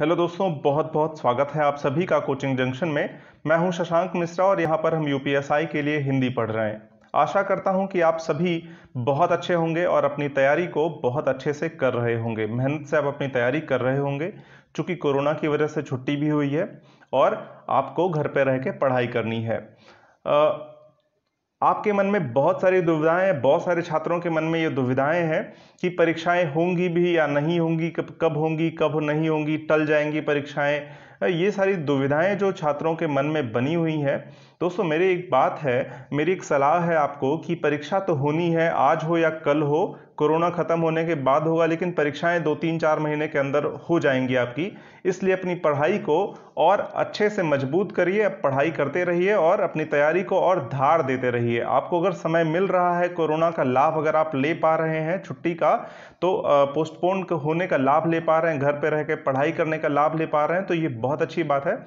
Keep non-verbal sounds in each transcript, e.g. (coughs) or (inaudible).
hello दोस्तों बहुत बहुत स्वागत है आप सभी का कोचिंग जंक्शन में मैं हूं शशांक मिश्रा और यहां पर हम यूपीएसआई के लिए हिंदी पढ़ रहे हैं आशा करता हूं कि आप सभी बहुत अच्छे होंगे और अपनी तैयारी को बहुत अच्छे से कर रहे होंगे मेहनत से आप अपनी तैयारी कर रहे होंगे चूँकि कोरोना की वजह से छुट्टी भी हुई है और आपको घर पर रह के पढ़ाई करनी है आ, आपके मन में बहुत सारी दुविधाएं हैं बहुत सारे छात्रों के मन में ये दुविधाएं हैं कि परीक्षाएं होंगी भी या नहीं होंगी कब कब होंगी कब नहीं होंगी टल जाएंगी परीक्षाएं ये सारी दुविधाएं जो छात्रों के मन में बनी हुई हैं दोस्तों मेरी एक बात है मेरी एक सलाह है आपको कि परीक्षा तो होनी है आज हो या कल हो कोरोना ख़त्म होने के बाद होगा लेकिन परीक्षाएं दो तीन चार महीने के अंदर हो जाएंगी आपकी इसलिए अपनी पढ़ाई को और अच्छे से मजबूत करिए पढ़ाई करते रहिए और अपनी तैयारी को और धार देते रहिए आपको अगर समय मिल रहा है कोरोना का लाभ अगर आप ले पा रहे हैं छुट्टी का तो पोस्टपोन होने का लाभ ले पा रहे हैं घर पर रह कर पढ़ाई करने का लाभ ले पा रहे हैं तो ये बहुत अच्छी बात है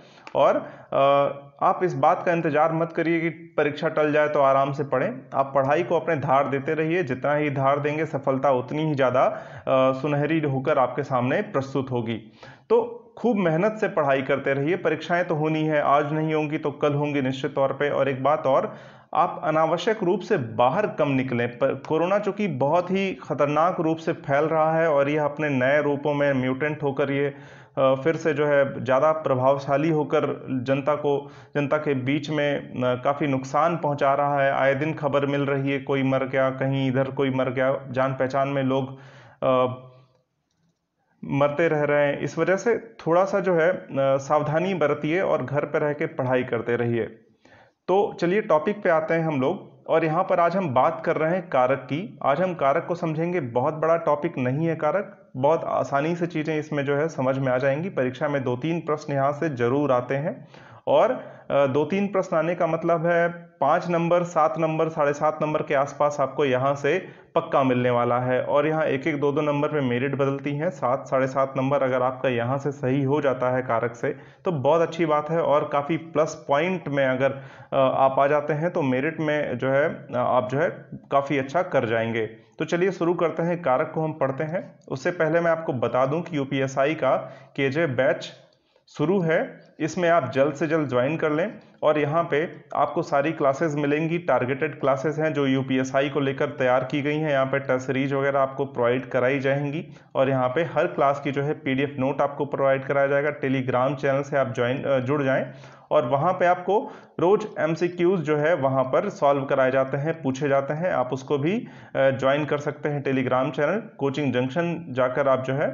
और आ, आप इस बात का इंतज़ार मत करिए कि परीक्षा टल जाए तो आराम से पढ़ें आप पढ़ाई को अपने धार देते रहिए जितना ही धार देंगे सफलता उतनी ही ज़्यादा सुनहरी होकर आपके सामने प्रस्तुत होगी तो खूब मेहनत से पढ़ाई करते रहिए परीक्षाएं तो होनी है आज नहीं होंगी तो कल होंगी निश्चित तौर पे और एक बात और आप अनावश्यक रूप से बाहर कम निकलें पर कोरोना चूँकि बहुत ही खतरनाक रूप से फैल रहा है और यह अपने नए रूपों में म्यूटेंट होकर ये फिर से जो है ज़्यादा प्रभावशाली होकर जनता को जनता के बीच में काफ़ी नुकसान पहुंचा रहा है आए दिन खबर मिल रही है कोई मर गया कहीं इधर कोई मर गया जान पहचान में लोग आ, मरते रह रहे हैं इस वजह से थोड़ा सा जो है सावधानी बरतिए और घर पर रह के पढ़ाई करते रहिए तो चलिए टॉपिक पे आते हैं हम लोग और यहाँ पर आज हम बात कर रहे हैं कारक की आज हम कारक को समझेंगे बहुत बड़ा टॉपिक नहीं है कारक बहुत आसानी से चीज़ें इसमें जो है समझ में आ जाएंगी परीक्षा में दो तीन प्रश्न यहाँ से ज़रूर आते हैं और दो तीन प्रश्न आने का मतलब है पाँच नंबर सात नंबर साढ़े सात नंबर के आसपास आपको यहाँ से पक्का मिलने वाला है और यहाँ एक एक दो दो नंबर पे मेरिट बदलती हैं सात साढ़े सात नंबर अगर आपका यहाँ से सही हो जाता है कारक से तो बहुत अच्छी बात है और काफ़ी प्लस पॉइंट में अगर आप आ जाते हैं तो मेरिट में जो है आप जो है काफ़ी अच्छा कर जाएंगे तो चलिए शुरू करते हैं कारक को हम पढ़ते हैं उससे पहले मैं आपको बता दूँ कि यू का के बैच शुरू है इसमें आप जल्द से जल्द ज्वाइन कर लें और यहाँ पे आपको सारी क्लासेस मिलेंगी टारगेटेड क्लासेस हैं जो यू को लेकर तैयार की गई हैं यहाँ पे टेस्ट सीरीज वगैरह आपको प्रोवाइड कराई जाएंगी और यहाँ पे हर क्लास की जो है पीडीएफ नोट आपको प्रोवाइड कराया जाएगा टेलीग्राम चैनल से आप ज्वाइन जुड़ जाएं और वहाँ पे आपको रोज़ एम जो है वहाँ पर सॉल्व कराए जाते हैं पूछे जाते हैं आप उसको भी ज्वाइन कर सकते हैं टेलीग्राम चैनल कोचिंग जंक्शन जाकर आप जो है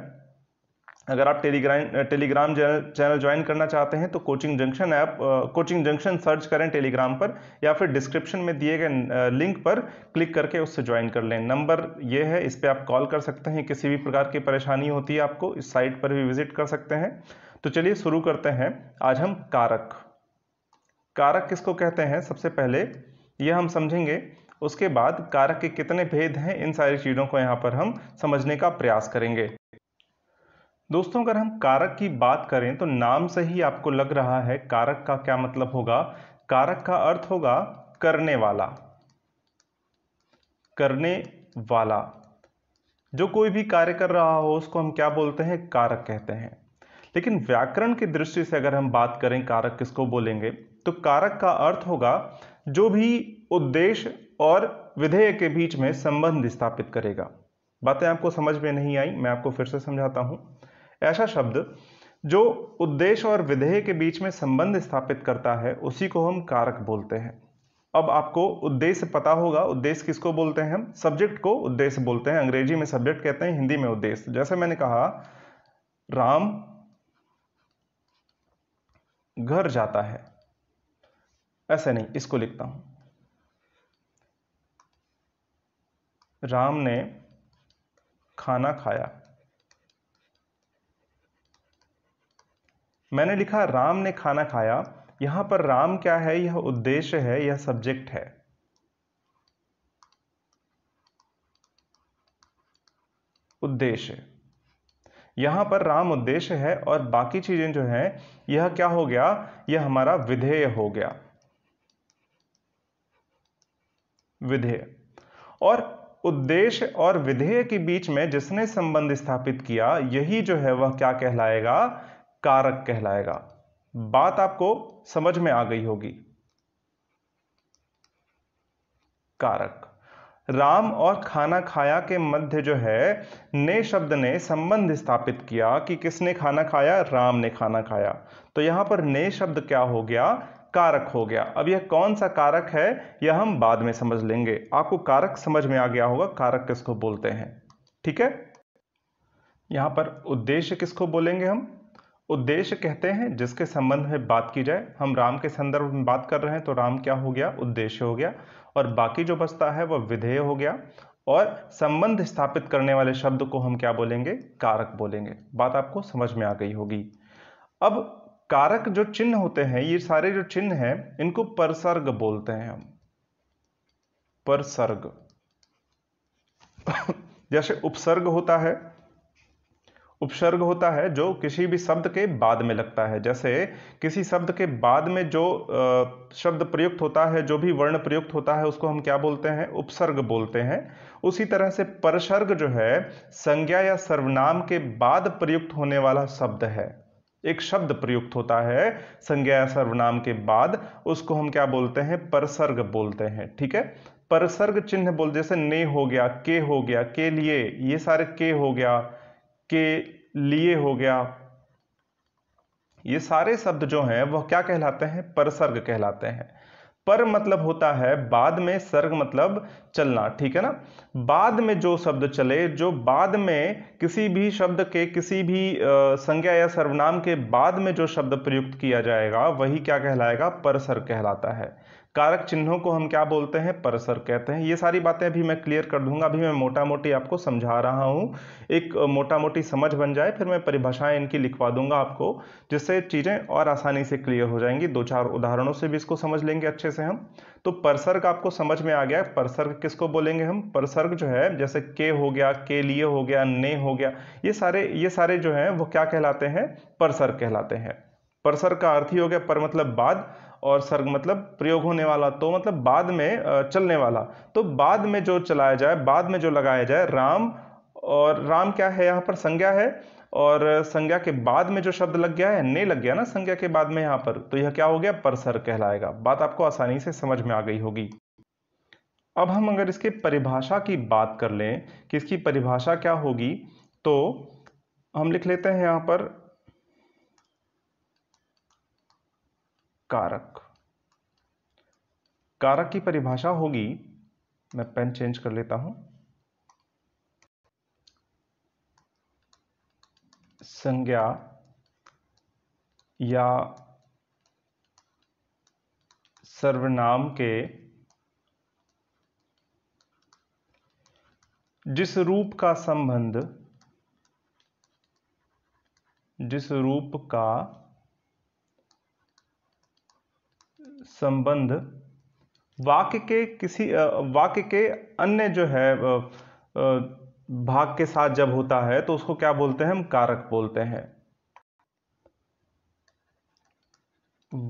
अगर आप टेलीग्राम टेलीग्राम चैनल ज्वाइन करना चाहते हैं तो coaching junction app coaching junction search करें टेलीग्राम पर या फिर डिस्क्रिप्शन में दिए गए लिंक पर क्लिक करके उससे ज्वाइन कर लें नंबर ये है इस पर आप कॉल कर सकते हैं किसी भी प्रकार की परेशानी होती है आपको इस साइट पर भी विजिट कर सकते हैं तो चलिए शुरू करते हैं आज हम कारक कारक किसको कहते हैं सबसे पहले यह हम समझेंगे उसके बाद कारक के कितने भेद हैं इन सारी चीज़ों को यहाँ पर हम समझने का प्रयास करेंगे दोस्तों अगर हम कारक की बात करें तो नाम से ही आपको लग रहा है कारक का क्या मतलब होगा कारक का अर्थ होगा करने वाला करने वाला जो कोई भी कार्य कर रहा हो उसको हम क्या बोलते हैं कारक कहते हैं लेकिन व्याकरण की दृष्टि से अगर हम बात करें कारक किसको बोलेंगे तो कारक का अर्थ होगा जो भी उद्देश्य और विधेय के बीच में संबंध स्थापित करेगा बातें आपको समझ में नहीं आई मैं आपको फिर से समझाता हूं ऐसा शब्द जो उद्देश्य और विधेय के बीच में संबंध स्थापित करता है उसी को हम कारक बोलते हैं अब आपको उद्देश्य पता होगा उद्देश्य किसको बोलते हैं हम सब्जेक्ट को उद्देश्य बोलते हैं अंग्रेजी में सब्जेक्ट कहते हैं हिंदी में उद्देश्य जैसे मैंने कहा राम घर जाता है ऐसे नहीं इसको लिखता हूं राम ने खाना खाया मैंने लिखा राम ने खाना खाया यहां पर राम क्या है यह उद्देश्य है यह सब्जेक्ट है उद्देश्य यहां पर राम उद्देश्य है और बाकी चीजें जो हैं यह क्या हो गया यह हमारा विधेय हो गया विधेय और उद्देश्य और विधेय के बीच में जिसने संबंध स्थापित किया यही जो है वह क्या कहलाएगा कारक कहलाएगा बात आपको समझ में आ गई होगी कारक राम और खाना खाया के मध्य जो है ने शब्द ने संबंध स्थापित किया कि किसने खाना खाया राम ने खाना खाया तो यहां पर ने शब्द क्या हो गया कारक हो गया अब यह कौन सा कारक है यह हम बाद में समझ लेंगे आपको कारक समझ में आ गया होगा कारक किसको बोलते हैं ठीक है यहां पर उद्देश्य किसको बोलेंगे हम उद्देश्य कहते हैं जिसके संबंध में बात की जाए हम राम के संदर्भ में बात कर रहे हैं तो राम क्या हो गया उद्देश्य हो गया और बाकी जो बचता है वह विधेय हो गया और संबंध स्थापित करने वाले शब्द को हम क्या बोलेंगे कारक बोलेंगे बात आपको समझ में आ गई होगी अब कारक जो चिन्ह होते हैं ये सारे जो चिन्ह हैं इनको परसर्ग बोलते हैं हम परसर्ग (coughs) जैसे उपसर्ग होता है उपसर्ग होता है जो किसी भी शब्द के बाद में लगता है जैसे किसी शब्द के बाद में जो शब्द प्रयुक्त होता है जो भी वर्ण प्रयुक्त होता है उसको हम क्या बोलते हैं उपसर्ग बोलते हैं उसी तरह से परसर्ग जो है संज्ञा या सर्वनाम के बाद प्रयुक्त होने वाला शब्द है एक शब्द प्रयुक्त होता है संज्ञा या सर्वनाम के बाद उसको हम क्या बोलते हैं परसर्ग बोलते हैं ठीक है परसर्ग चिन्ह बोल जैसे ने हो गया के हो गया के लिए ये सारे के हो गया के लिए हो गया ये सारे शब्द जो हैं वह क्या कहलाते हैं परसर्ग कहलाते हैं पर मतलब होता है बाद में सर्ग मतलब चलना ठीक है ना बाद में जो शब्द चले जो बाद में किसी भी शब्द के किसी भी संज्ञा या सर्वनाम के बाद में जो शब्द प्रयुक्त किया जाएगा वही क्या कहलाएगा परसर्ग कहलाता है कारक चिन्हों को हम क्या बोलते हैं परसर कहते हैं ये सारी बातें अभी मैं क्लियर कर दूंगा अभी मैं मोटा मोटी आपको समझा रहा हूँ एक मोटा मोटी समझ बन जाए फिर मैं परिभाषाएं इनकी लिखवा दूंगा आपको जिससे चीज़ें और आसानी से क्लियर हो जाएंगी दो चार उदाहरणों से भी इसको समझ लेंगे अच्छे से हम तो परसर्ग आपको समझ में आ गया परसर्ग किसको बोलेंगे हम परसर्ग जो है जैसे के हो गया के लिए हो गया ने हो गया ये सारे ये सारे जो हैं वो क्या कहलाते हैं परसर्ग कहलाते हैं परसर का अर्थ ही हो गया पर मतलब बाद और सर्ग मतलब प्रयोग होने वाला तो मतलब बाद में चलने वाला तो बाद में जो चलाया जाए बाद में जो लगाया जाए राम और राम क्या है यहाँ पर संज्ञा है और संज्ञा के बाद में जो शब्द लग गया है ने लग गया ना संज्ञा के बाद में यहाँ पर तो यह क्या हो गया परसर कहलाएगा बात आपको आसानी से समझ में आ गई होगी अब हम अगर इसके परिभाषा की बात कर लें कि इसकी परिभाषा क्या होगी तो हम लिख लेते हैं यहाँ पर कारक कारक की परिभाषा होगी मैं पेन चेंज कर लेता हूं संज्ञा या सर्वनाम के जिस रूप का संबंध जिस रूप का संबंध वाक्य के किसी वाक्य के अन्य जो है भाग के साथ जब होता है तो उसको क्या बोलते हैं हम कारक बोलते हैं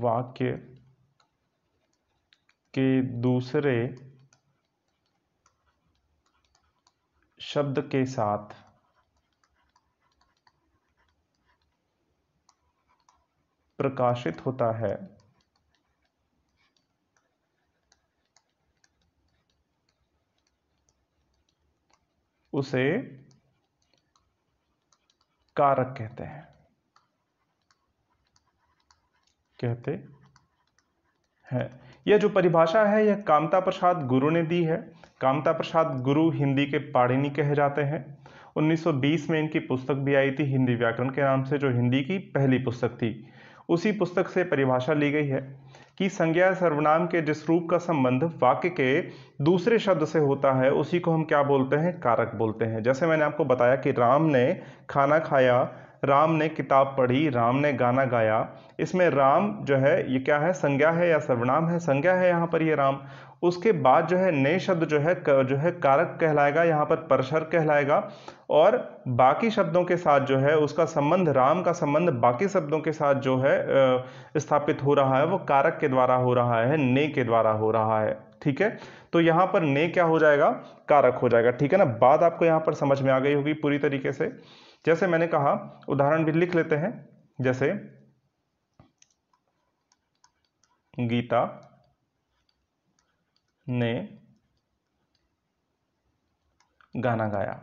वाक्य के दूसरे शब्द के साथ प्रकाशित होता है उसे कारक कहते हैं कहते हैं यह जो परिभाषा है यह कामता प्रसाद गुरु ने दी है कामता प्रसाद गुरु हिंदी के पाड़िनी कहे जाते हैं 1920 में इनकी पुस्तक भी आई थी हिंदी व्याकरण के नाम से जो हिंदी की पहली पुस्तक थी उसी पुस्तक से परिभाषा ली गई है कि संज्ञा सर्वनाम के जिस रूप का संबंध वाक्य के दूसरे शब्द से होता है उसी को हम क्या बोलते हैं कारक बोलते हैं जैसे मैंने आपको बताया कि राम ने खाना खाया राम ने किताब पढ़ी राम ने गाना गाया इसमें राम जो है ये क्या है संज्ञा है या सर्वनाम है संज्ञा है यहाँ पर ये राम उसके बाद जो है नए शब्द जो है जो है कारक कहलाएगा यहाँ पर परशर कहलाएगा और बाकी शब्दों के साथ जो है उसका संबंध राम का संबंध बाकी शब्दों के साथ जो है स्थापित हो रहा है वो कारक के द्वारा हो रहा है ने के द्वारा हो रहा है ठीक है तो यहाँ पर ने क्या हो जाएगा कारक हो जाएगा ठीक है ना बात आपको यहाँ पर समझ में आ गई होगी पूरी तरीके से जैसे मैंने कहा उदाहरण भी लिख लेते हैं जैसे गीता ने गाना गाया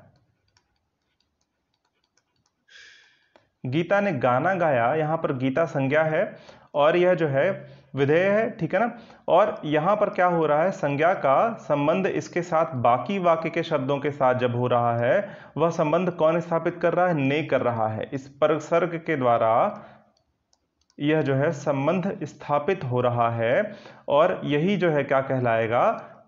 गीता ने गाना गाया यहां पर गीता संज्ञा है और यह जो है विधेय है ठीक है ना और यहां पर क्या हो रहा है संज्ञा का संबंध इसके साथ बाकी वाक्य के शब्दों के साथ जब हो रहा है वह संबंध कौन स्थापित कर रहा है ने कर रहा है इस पर सर्ग के द्वारा यह जो है संबंध स्थापित हो रहा है और यही जो है क्या कहलाएगा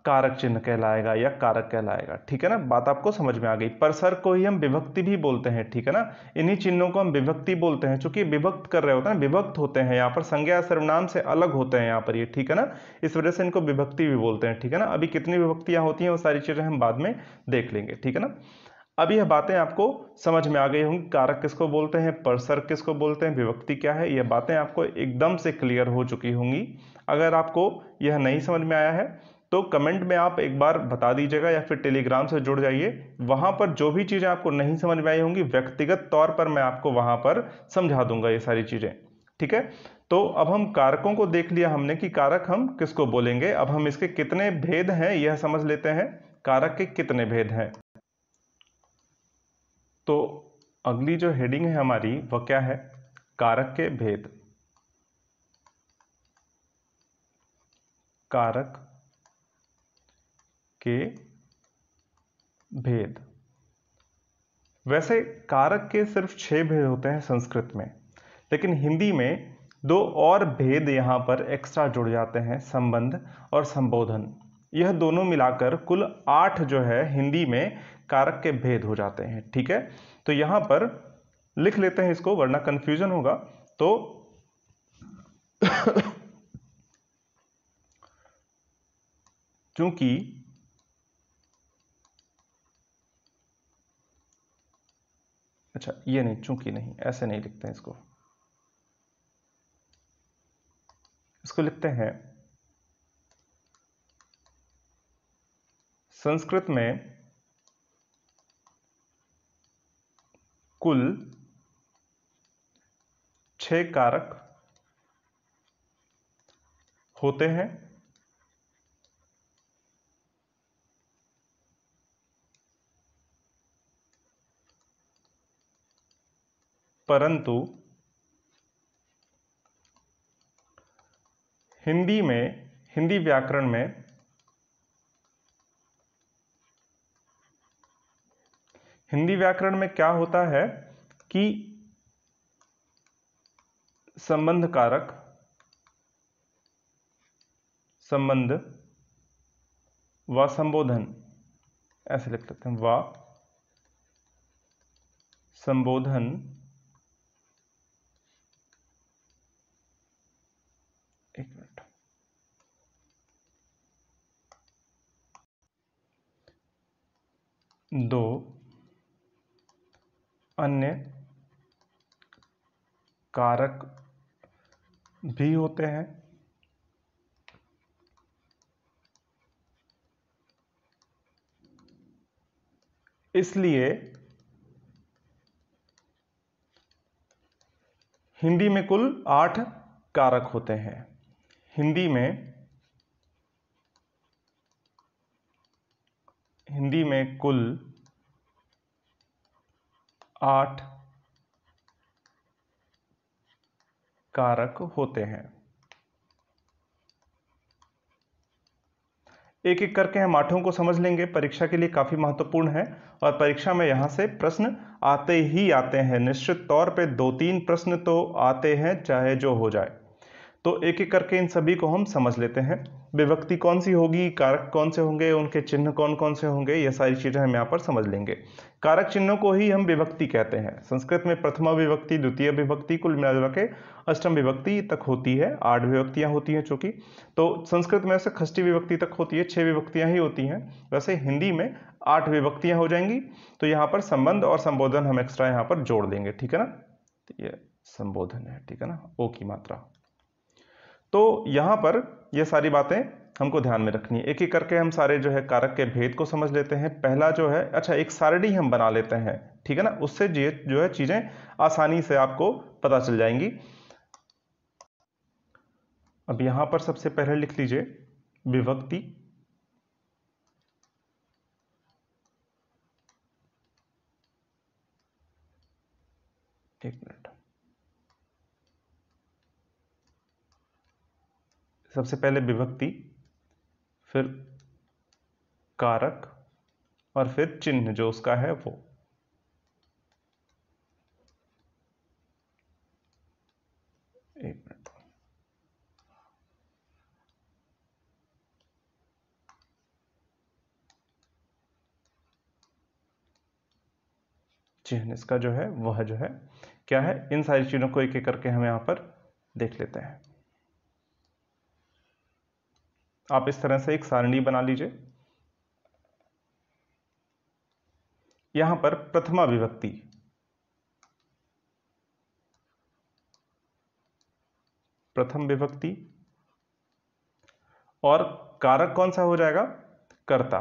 कारक चिन्ह कहलाएगा या कारक कहलाएगा ठीक है ना बात आपको समझ में आ गई परसर को ही हम विभक्ति भी बोलते हैं ठीक है ना इन्हीं चिन्हों को हम विभक्ति बोलते हैं चूंकि विभक्त कर रहे होते हैं विभक्त होते हैं यहाँ पर संज्ञा सर्वनाम से अलग होते हैं यहाँ पर ये ठीक है ना इस वजह से इनको विभक्ति भी बोलते हैं ठीक है ना अभी कितनी विभक्तियाँ होती हैं वो सारी चीज़ें हम बाद में देख लेंगे ठीक है ना अब यह बातें आपको समझ में आ गई होंगी कारक किसको बोलते हैं परसर किसको बोलते हैं विभक्ति क्या है यह बातें आपको एकदम से क्लियर हो चुकी होंगी अगर आपको यह नहीं समझ में आया है तो कमेंट में आप एक बार बता दीजिएगा या फिर टेलीग्राम से जुड़ जाइए वहाँ पर जो भी चीज़ें आपको नहीं समझ में आई होंगी व्यक्तिगत तौर पर मैं आपको वहाँ पर समझा दूंगा ये सारी चीज़ें ठीक है तो अब हम कारकों को देख लिया हमने कि कारक हम किसको बोलेंगे अब हम इसके कितने भेद हैं यह समझ लेते हैं कारक के कितने भेद हैं तो अगली जो हेडिंग है हमारी वह क्या है कारक के भेद कारक के भेद वैसे कारक के सिर्फ छह भेद होते हैं संस्कृत में लेकिन हिंदी में दो और भेद यहां पर एक्स्ट्रा जुड़ जाते हैं संबंध और संबोधन यह दोनों मिलाकर कुल आठ जो है हिंदी में कारक के भेद हो जाते हैं ठीक है तो यहां पर लिख लेते हैं इसको वरना कंफ्यूजन होगा तो (coughs) चूंकि अच्छा ये नहीं चूंकि नहीं ऐसे नहीं लिखते हैं इसको इसको लिखते हैं संस्कृत में कुल छह कारक होते हैं परंतु हिंदी में हिंदी व्याकरण में हिंदी व्याकरण में क्या होता है कि संबंध कारक संबंध व संबोधन ऐसे लिख लेते हैं व संबोधन एक मिनट दो अन्य कारक भी होते हैं इसलिए हिंदी में कुल आठ कारक होते हैं हिंदी में हिंदी में कुल आठ कारक होते हैं एक एक करके हम आठों को समझ लेंगे परीक्षा के लिए काफ़ी महत्वपूर्ण है और परीक्षा में यहां से प्रश्न आते ही आते हैं निश्चित तौर पे दो तीन प्रश्न तो आते हैं चाहे जो हो जाए तो एक एक करके इन सभी को हम समझ लेते हैं विभक्ति कौन सी होगी कारक कौन से होंगे उनके चिन्ह कौन कौन से होंगे ये सारी चीज़ें हम यहाँ पर समझ लेंगे कारक चिन्हों को ही हम विभक्ति कहते हैं संस्कृत में प्रथमा विभक्ति द्वितीय विभक्ति कुल मिला के अष्टम विभक्ति तक होती है आठ विभक्तियाँ होती हैं चूँकि तो संस्कृत में ऐसे खष्टी विभक्ति तक होती है छः विभक्तियाँ ही होती हैं वैसे हिंदी में आठ विभक्तियाँ हो जाएंगी तो यहाँ पर संबंध और संबोधन हम एक्स्ट्रा यहाँ पर जोड़ देंगे ठीक है ना तो ये संबोधन है ठीक है ना ओ की मात्रा तो यहाँ पर ये सारी बातें हमको ध्यान में रखनी है एक एक करके हम सारे जो है कारक के भेद को समझ लेते हैं पहला जो है अच्छा एक सारणी हम बना लेते हैं ठीक है ना उससे जो है चीज़ें आसानी से आपको पता चल जाएंगी अब यहां पर सबसे पहले लिख लीजिए विभक्ति एक मिनट सबसे पहले विभक्ति फिर कारक और फिर चिन्ह जो उसका है वो एक मिनट चिन्ह इसका जो है वह जो है क्या है इन सारी चीज़ों को एक एक करके हम यहां पर देख लेते हैं आप इस तरह से एक सारणी बना लीजिए यहां पर प्रथमा विभक्ति प्रथम विभक्ति और कारक कौन सा हो जाएगा कर्ता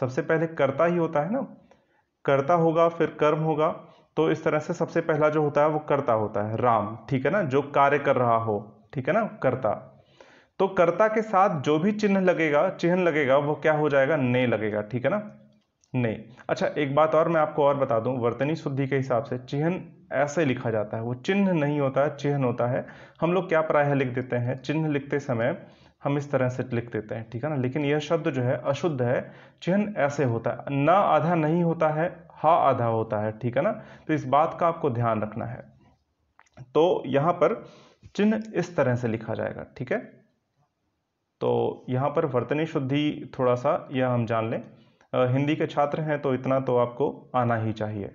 सबसे पहले कर्ता ही होता है ना कर्ता होगा फिर कर्म होगा तो इस तरह से सबसे पहला जो होता है वो कर्ता होता है राम ठीक है ना जो कार्य कर रहा हो ठीक है ना कर्ता तो कर्ता के साथ जो भी चिन्ह लगेगा चिन्ह लगेगा वो क्या हो जाएगा ने लगेगा ठीक है ना ने अच्छा एक बात और मैं आपको और बता दूं वर्तनी शुद्धि के हिसाब से चिन्ह ऐसे लिखा जाता है वो चिन्ह नहीं होता है चिन्ह होता है हम लोग क्या प्राय लिख देते हैं चिन्ह लिखते समय हम इस तरह से लिख देते हैं ठीक है ना लेकिन यह शब्द जो है अशुद्ध है चिन्ह ऐसे होता है न आधा नहीं होता है हा आधा होता है ठीक है ना तो इस बात का आपको ध्यान रखना है तो यहां पर चिन्ह इस तरह से लिखा जाएगा ठीक है तो यहाँ पर वर्तनी शुद्धि थोड़ा सा यह हम जान लें हिंदी के छात्र हैं तो इतना तो आपको आना ही चाहिए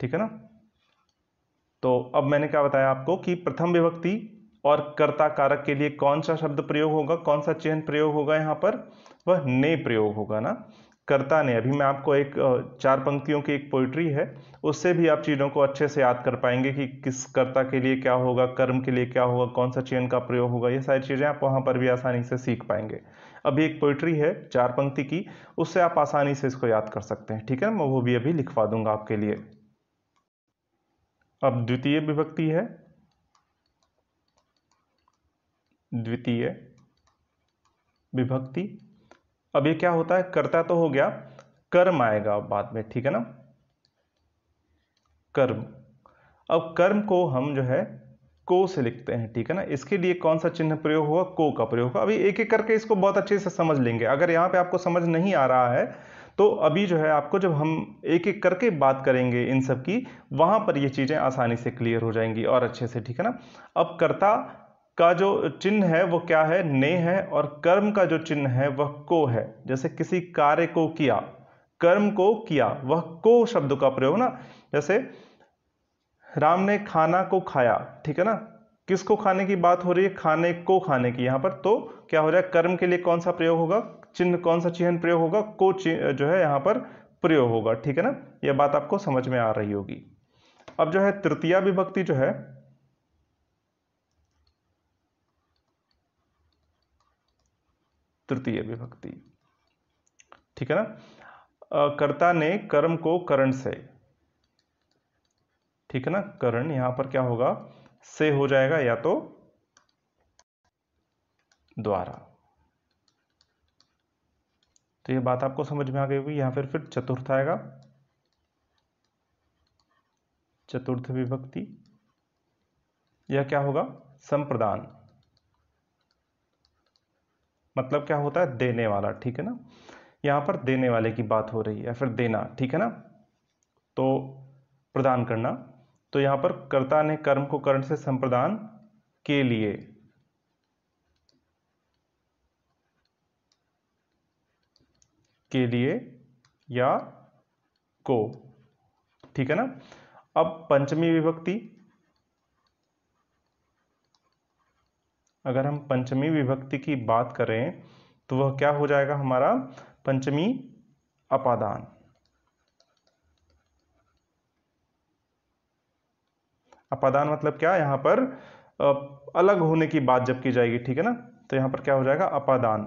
ठीक है ना तो अब मैंने क्या बताया आपको कि प्रथम विभक्ति और कर्ता कारक के लिए कौन सा शब्द प्रयोग होगा कौन सा चिन्ह प्रयोग होगा यहाँ पर वह ने प्रयोग होगा ना कर्ता ने अभी मैं आपको एक चार पंक्तियों की एक पोइट्री है उससे भी आप चीज़ों को अच्छे से याद कर पाएंगे कि किस कर्ता के लिए क्या होगा कर्म के लिए क्या होगा कौन सा चयन का प्रयोग होगा ये सारी चीज़ें आप वहाँ पर भी आसानी से सीख पाएंगे अभी एक पोइट्री है चार पंक्ति की उससे आप आसानी से इसको याद कर सकते हैं ठीक है मैं वो भी अभी लिखवा दूंगा आपके लिए अब द्वितीय विभक्ति है द्वितीय विभक्ति अब ये क्या होता है कर्ता तो हो गया कर्म आएगा बाद में ठीक है ना कर्म अब कर्म को हम जो है को से लिखते हैं ठीक है ना इसके लिए कौन सा चिन्ह प्रयोग हुआ को का प्रयोग हुआ अभी एक एक करके इसको बहुत अच्छे से समझ लेंगे अगर यहाँ पे आपको समझ नहीं आ रहा है तो अभी जो है आपको जब हम एक एक करके बात करेंगे इन सब की वहां पर ये चीज़ें आसानी से क्लियर हो जाएंगी और अच्छे से ठीक है ना अब कर्ता का जो चिन्ह है वो क्या है ने है और कर्म का जो चिन्ह है वह को है जैसे किसी कार्य को किया कर्म को किया वह को शब्द का प्रयोग ना जैसे राम ने खाना को खाया ठीक है ना किसको खाने की बात हो रही है खाने को खाने की यहां पर तो क्या हो जाए कर्म के लिए कौन सा प्रयोग होगा चिन्ह कौन सा चिन्ह प्रयोग होगा को जो है यहां पर प्रयोग होगा ठीक है ना यह बात आपको समझ में आ रही होगी अब जो है तृतीय विभक्ति जो है तृतीय विभक्ति ठीक है ना कर्ता ने कर्म को करण से ठीक है ना करण यहां पर क्या होगा से हो जाएगा या तो द्वारा तो ये बात आपको समझ में आ गई होगी यहां फिर फिर चतुर्थ आएगा चतुर्थ विभक्ति या क्या होगा संप्रदान मतलब क्या होता है देने वाला ठीक है ना यहाँ पर देने वाले की बात हो रही है फिर देना ठीक है ना तो प्रदान करना तो यहाँ पर कर्ता ने कर्म को कर्ण से संप्रदान के लिए के लिए या को ठीक है ना अब पंचमी विभक्ति अगर हम पंचमी विभक्ति की बात करें तो वह क्या हो जाएगा हमारा पंचमी अपादान अपादान मतलब क्या यहां पर अलग होने की बात जब की जाएगी ठीक है ना तो यहां पर क्या हो जाएगा अपादान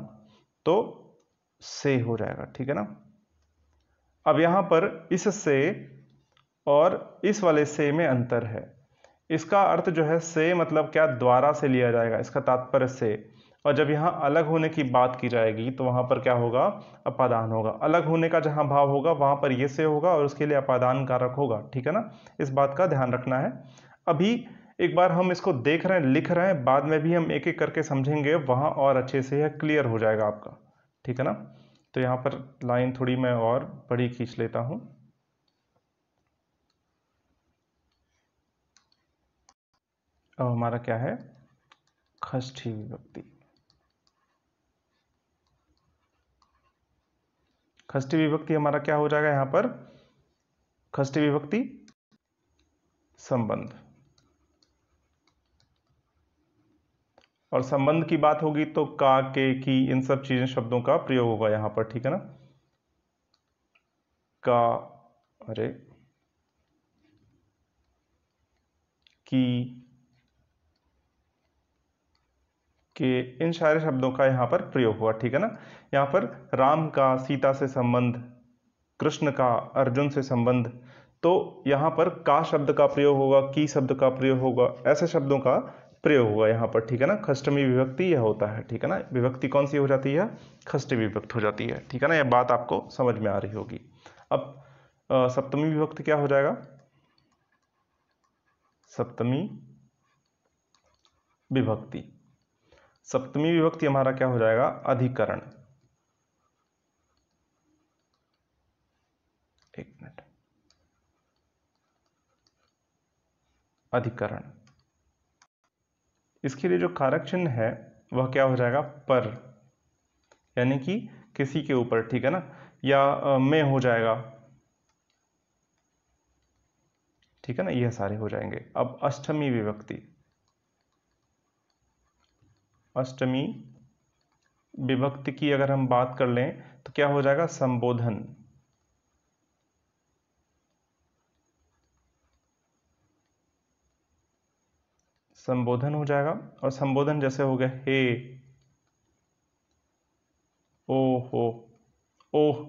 तो से हो जाएगा ठीक है ना अब यहां पर इससे और इस वाले से में अंतर है इसका अर्थ जो है से मतलब क्या द्वारा से लिया जाएगा इसका तात्पर्य से और जब यहाँ अलग होने की बात की जाएगी तो वहाँ पर क्या होगा अपादान होगा अलग होने का जहाँ भाव होगा वहाँ पर ये से होगा और उसके लिए अपादान कारक होगा ठीक है ना इस बात का ध्यान रखना है अभी एक बार हम इसको देख रहे हैं लिख रहे हैं बाद में भी हम एक एक करके समझेंगे वहाँ और अच्छे से यह क्लियर हो जाएगा आपका ठीक है ना तो यहाँ पर लाइन थोड़ी मैं और बड़ी खींच लेता हूँ हमारा क्या है खष्टी विभक्ति खष्टी विभक्ति हमारा क्या हो जाएगा यहां पर खष्टी विभक्ति संबंध और संबंध की बात होगी तो का के की इन सब चीजें शब्दों का प्रयोग होगा यहां पर ठीक है ना का अरे की कि इन सारे शब्दों का यहाँ पर प्रयोग हुआ ठीक है ना यहाँ पर राम का सीता से संबंध कृष्ण का अर्जुन से संबंध तो यहाँ पर का शब्द का प्रयोग होगा की शब्द का प्रयोग होगा ऐसे शब्दों का प्रयोग होगा यहाँ पर ठीक है ना खष्टमी विभक्ति यह होता है ठीक है ना विभक्ति कौन सी हो जाती है खष्टमी विभक्त हो जाती है ठीक है ना यह बात आपको समझ में आ रही होगी अब सप्तमी विभक्त क्या हो जाएगा सप्तमी विभक्ति सप्तमी विभक्ति हमारा क्या हो जाएगा अधिकरण एक मिनट अधिकरण इसके लिए जो कारक चिन्ह है वह क्या हो जाएगा पर यानी कि किसी के ऊपर ठीक है ना या में हो जाएगा ठीक है ना यह सारे हो जाएंगे अब अष्टमी विभक्ति अष्टमी विभक्ति की अगर हम बात कर लें तो क्या हो जाएगा संबोधन संबोधन हो जाएगा और संबोधन जैसे हो गया हे ओ हो ओह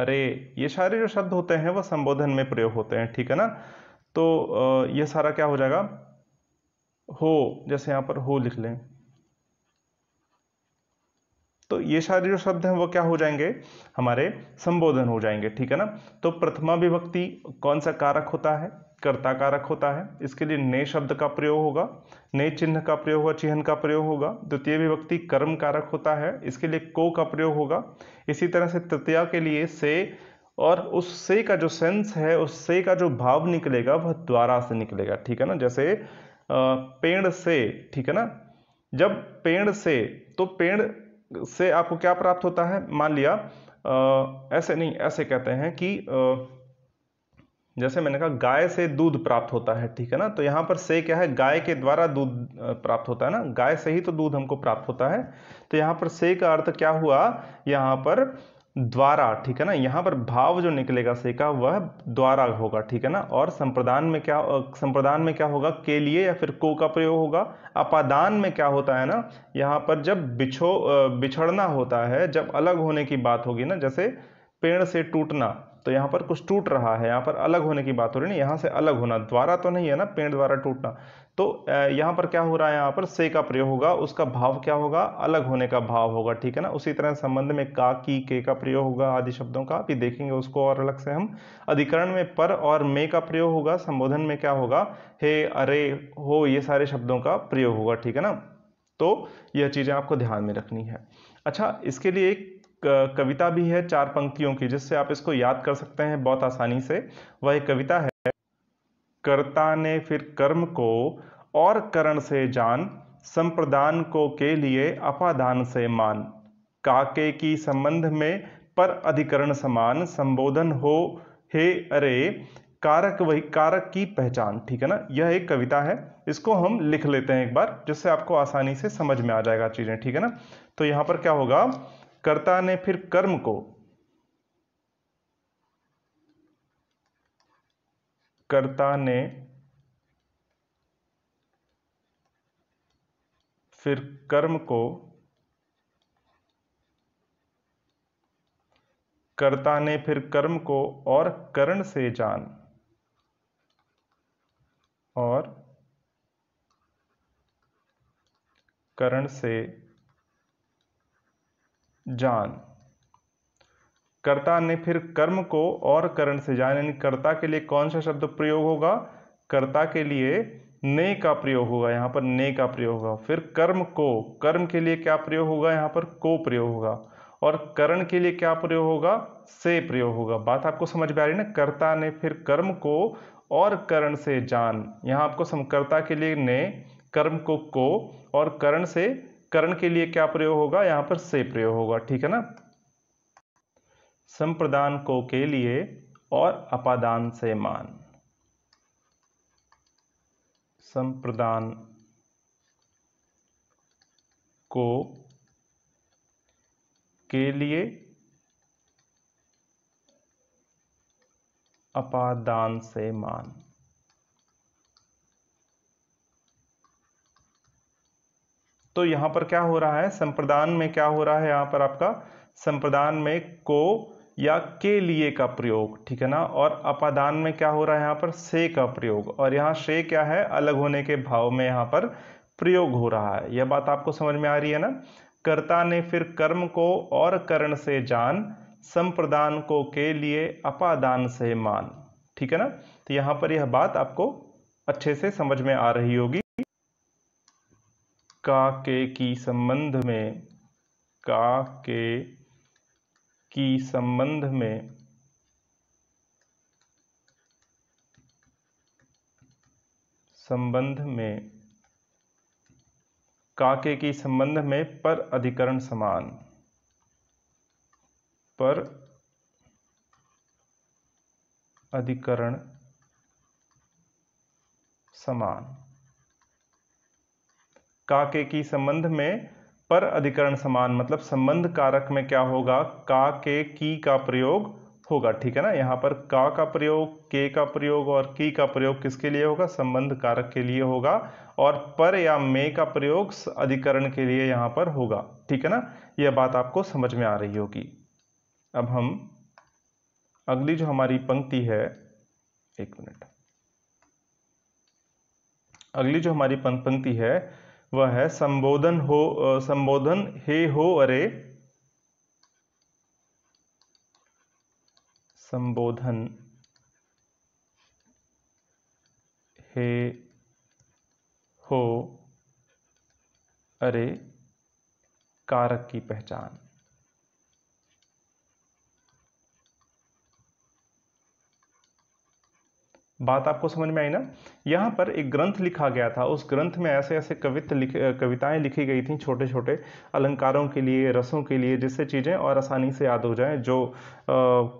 अरे ये सारे जो शब्द होते हैं वो संबोधन में प्रयोग होते हैं ठीक है ना तो ये सारा क्या हो जाएगा हो जैसे यहाँ पर हो लिख लें तो ये सारे जो शब्द हैं वो क्या हो जाएंगे हमारे संबोधन हो जाएंगे ठीक है ना तो प्रथमा विभक्ति कौन सा कारक होता है कर्ता कारक होता है इसके लिए नए शब्द का प्रयोग होगा नए चिन्ह का प्रयोग होगा चिन्ह का प्रयोग होगा द्वितीय विभक्ति कर्म कारक होता है इसके लिए को का प्रयोग होगा इसी तरह से तृतीया के लिए से और उस से का जो सेंस है उस से का जो भाव निकलेगा वह द्वारा से निकलेगा ठीक है ना जैसे पेड़ से ठीक है ना जब पेड़ से तो पेड़ से आपको क्या प्राप्त होता है मान लिया आ, ऐसे नहीं ऐसे कहते हैं कि आ, जैसे मैंने कहा गाय से दूध प्राप्त होता है ठीक है ना तो यहाँ पर से क्या है गाय के द्वारा दूध प्राप्त होता है ना गाय से ही तो दूध हमको प्राप्त होता है तो यहाँ पर से का अर्थ क्या हुआ यहाँ पर द्वारा ठीक है ना यहाँ पर भाव जो निकलेगा से का वह द्वारा होगा ठीक है ना और संप्रदान में क्या संप्रदान में क्या होगा के लिए या फिर को का प्रयोग होगा अपादान में क्या होता है ना यहाँ पर जब बिछो बिछड़ना होता है जब अलग होने की बात होगी ना जैसे पेड़ से टूटना तो यहाँ पर कुछ टूट रहा है यहाँ पर अलग होने की बात हो रही है यहाँ से अलग होना द्वारा तो नहीं है ना पेड़ द्वारा टूटना तो यहाँ पर क्या हो रहा है यहाँ पर से का प्रयोग होगा उसका भाव क्या होगा अलग होने का भाव होगा ठीक है ना उसी तरह संबंध में का की के का प्रयोग होगा आदि शब्दों का भी देखेंगे उसको और अलग से हम अधिकरण में पर और मे का प्रयोग होगा संबोधन में क्या होगा हे अरे हो ये सारे शब्दों का प्रयोग होगा ठीक है ना तो यह चीज़ें आपको ध्यान में रखनी है अच्छा इसके लिए एक कविता भी है चार पंक्तियों की जिससे आप इसको याद कर सकते हैं बहुत आसानी से वह कविता है कर्ता ने फिर कर्म को और करण से जान संप्रदान को के लिए अपादान से मान काके की संबंध में पर अधिकरण समान संबोधन हो हे अरे कारक वही कारक की पहचान ठीक है ना यह एक कविता है इसको हम लिख लेते हैं एक बार जिससे आपको आसानी से समझ में आ जाएगा चीज़ें ठीक है ना तो यहां पर क्या होगा कर्ता ने फिर कर्म को कर्ता ने फिर कर्म को कर्ता ने फिर कर्म को और करण से जान और करण से जान कर्ता ने फिर कर्म को और करण से जान यानी कर्ता के लिए कौन सा शब्द प्रयोग होगा कर्ता के लिए ने का प्रयोग होगा यहां पर ने का प्रयोग होगा फिर कर्म को कर्म के लिए क्या प्रयोग होगा यहां पर को प्रयोग होगा और करण के लिए क्या प्रयोग होगा से प्रयोग होगा बात आपको समझ में आ रही है ना कर्ता ने फिर कर्म को और करण से जान यहां आपको समकर्ता के लिए ने कर्म को को और करण से करण के लिए क्या प्रयोग होगा यहां पर से प्रयोग होगा ठीक है ना संप्रदान को के लिए और अपादान से मान संप्रदान को के लिए अपादान से मान तो यहाँ पर क्या हो रहा है संप्रदान में क्या हो रहा है यहाँ पर आपका संप्रदान में को या के लिए का प्रयोग ठीक है ना और अपादान में क्या हो रहा है यहाँ पर से का प्रयोग और यहाँ से क्या है अलग होने के भाव में यहाँ पर प्रयोग हो रहा है यह बात आपको समझ में आ रही है ना कर्ता ने फिर कर्म को और करण से जान संप्रदान को के लिए अपादान से मान ठीक है ना तो यहाँ पर यह बात आपको अच्छे से समझ में आ रही होगी का के की संबंध में का के की संबंध में संबंध में काके की संबंध में पर अधिकरण समान पर अधिकरण समान काके की संबंध में पर अधिकरण समान मतलब संबंध कारक में क्या होगा का के की का प्रयोग होगा ठीक है ना यहाँ पर का का प्रयोग के का प्रयोग और की का प्रयोग किसके लिए होगा संबंध कारक के लिए होगा और पर या मे का प्रयोग अधिकरण के लिए यहाँ पर होगा ठीक है ना यह बात आपको समझ में आ रही होगी अब हम अगली जो हमारी पंक्ति है एक मिनट अगली जो हमारी पंक्ति है वह है संबोधन हो संबोधन हे हो अरे संबोधन हे हो अरे कारक की पहचान बात आपको समझ में आई ना यहाँ पर एक ग्रंथ लिखा गया था उस ग्रंथ में ऐसे ऐसे कवित लिख कविताएं लिखी गई थी छोटे छोटे अलंकारों के लिए रसों के लिए जिससे चीज़ें और आसानी से याद हो जाएं जो आ,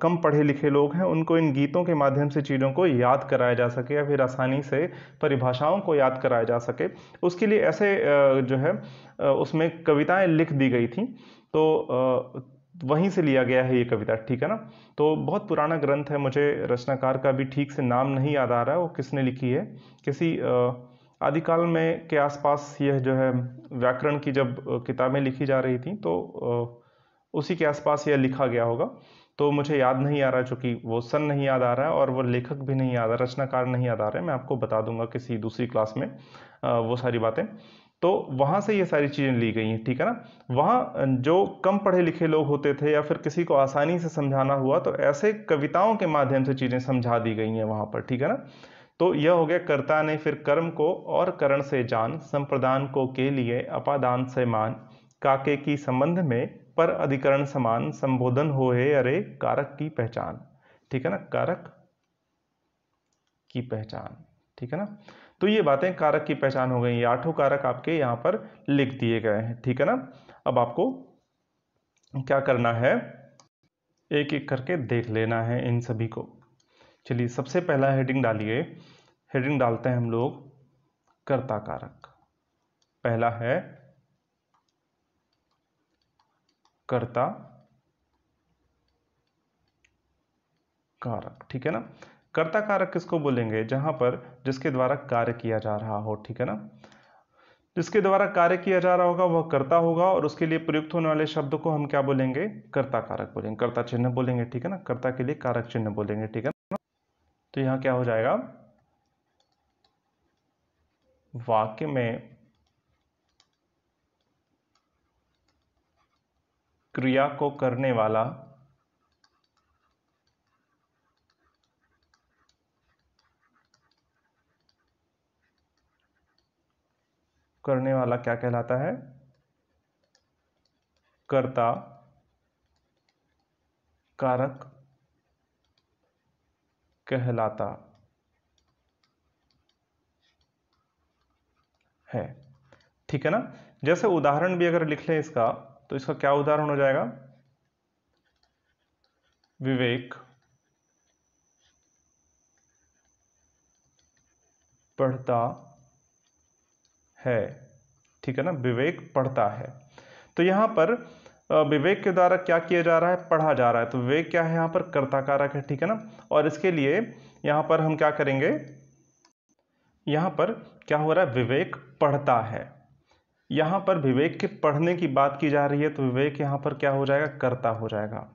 कम पढ़े लिखे लोग हैं उनको इन गीतों के माध्यम से चीज़ों को याद कराया जा सके या फिर आसानी से परिभाषाओं को याद कराया जा सके उसके लिए ऐसे जो है उसमें कविताएँ लिख दी गई थी तो वहीं से लिया गया है ये कविता ठीक है ना तो बहुत पुराना ग्रंथ है मुझे रचनाकार का भी ठीक से नाम नहीं याद आ रहा है वो किसने लिखी है किसी आदिकाल में के आसपास यह जो है व्याकरण की जब किताबें लिखी जा रही थी तो उसी के आसपास यह लिखा गया होगा तो मुझे याद नहीं आ रहा चूँकि वो सन नहीं याद आ रहा है और वो लेखक भी नहीं याद आ रहा रचनाकार नहीं याद आ रहा है मैं आपको बता दूंगा किसी दूसरी क्लास में वो सारी बातें तो वहाँ से ये सारी चीज़ें ली गई हैं ठीक है ना वहाँ जो कम पढ़े लिखे लोग होते थे या फिर किसी को आसानी से समझाना हुआ तो ऐसे कविताओं के माध्यम से चीज़ें समझा दी गई हैं वहाँ पर ठीक है ना तो यह हो गया कर्ता ने फिर कर्म को और करण से जान संप्रदान को के लिए अपादान से मान काके की संबंध में पर अधिकरण समान संबोधन हो है अरे कारक की पहचान ठीक है ना कारक की पहचान ठीक है ना तो ये बातें कारक की पहचान हो गई ये आठों कारक आपके यहाँ पर लिख दिए गए हैं ठीक है ना अब आपको क्या करना है एक एक करके देख लेना है इन सभी को चलिए सबसे पहला हेडिंग डालिए हेडिंग डालते हैं हम लोग कर्ता कारक पहला है कर्ता कारक ठीक है ना कर्ता कारक किसको बोलेंगे जहां पर जिसके द्वारा कार्य किया जा रहा हो ठीक है ना जिसके द्वारा कार्य किया जा रहा होगा वह कर्ता होगा और उसके लिए प्रयुक्त होने वाले शब्द को हम क्या बोलेंगे कर्ता कारक बोलेंगे कर्ता चिन्ह बोलेंगे ठीक है ना कर्ता के लिए कारक चिन्ह बोलेंगे ठीक है ना तो यहां क्या हो जाएगा वाक्य में क्रिया को करने वाला करने वाला क्या कहलाता है कर्ता कारक कहलाता है ठीक है ना जैसे उदाहरण भी अगर लिख लें इसका तो इसका क्या उदाहरण हो जाएगा विवेक पढ़ता है ठीक है ना विवेक पढ़ता है तो यहाँ पर विवेक के द्वारा क्या किया जा रहा है पढ़ा जा रहा है तो विवेक क्या है यहाँ पर कर्ता कारक है ठीक है ना और इसके लिए यहाँ पर हम क्या करेंगे यहाँ पर क्या हो रहा है विवेक पढ़ता है यहाँ पर विवेक के पढ़ने की बात की जा रही है तो विवेक यहाँ पर क्या हो जाएगा कर्ता हो जाएगा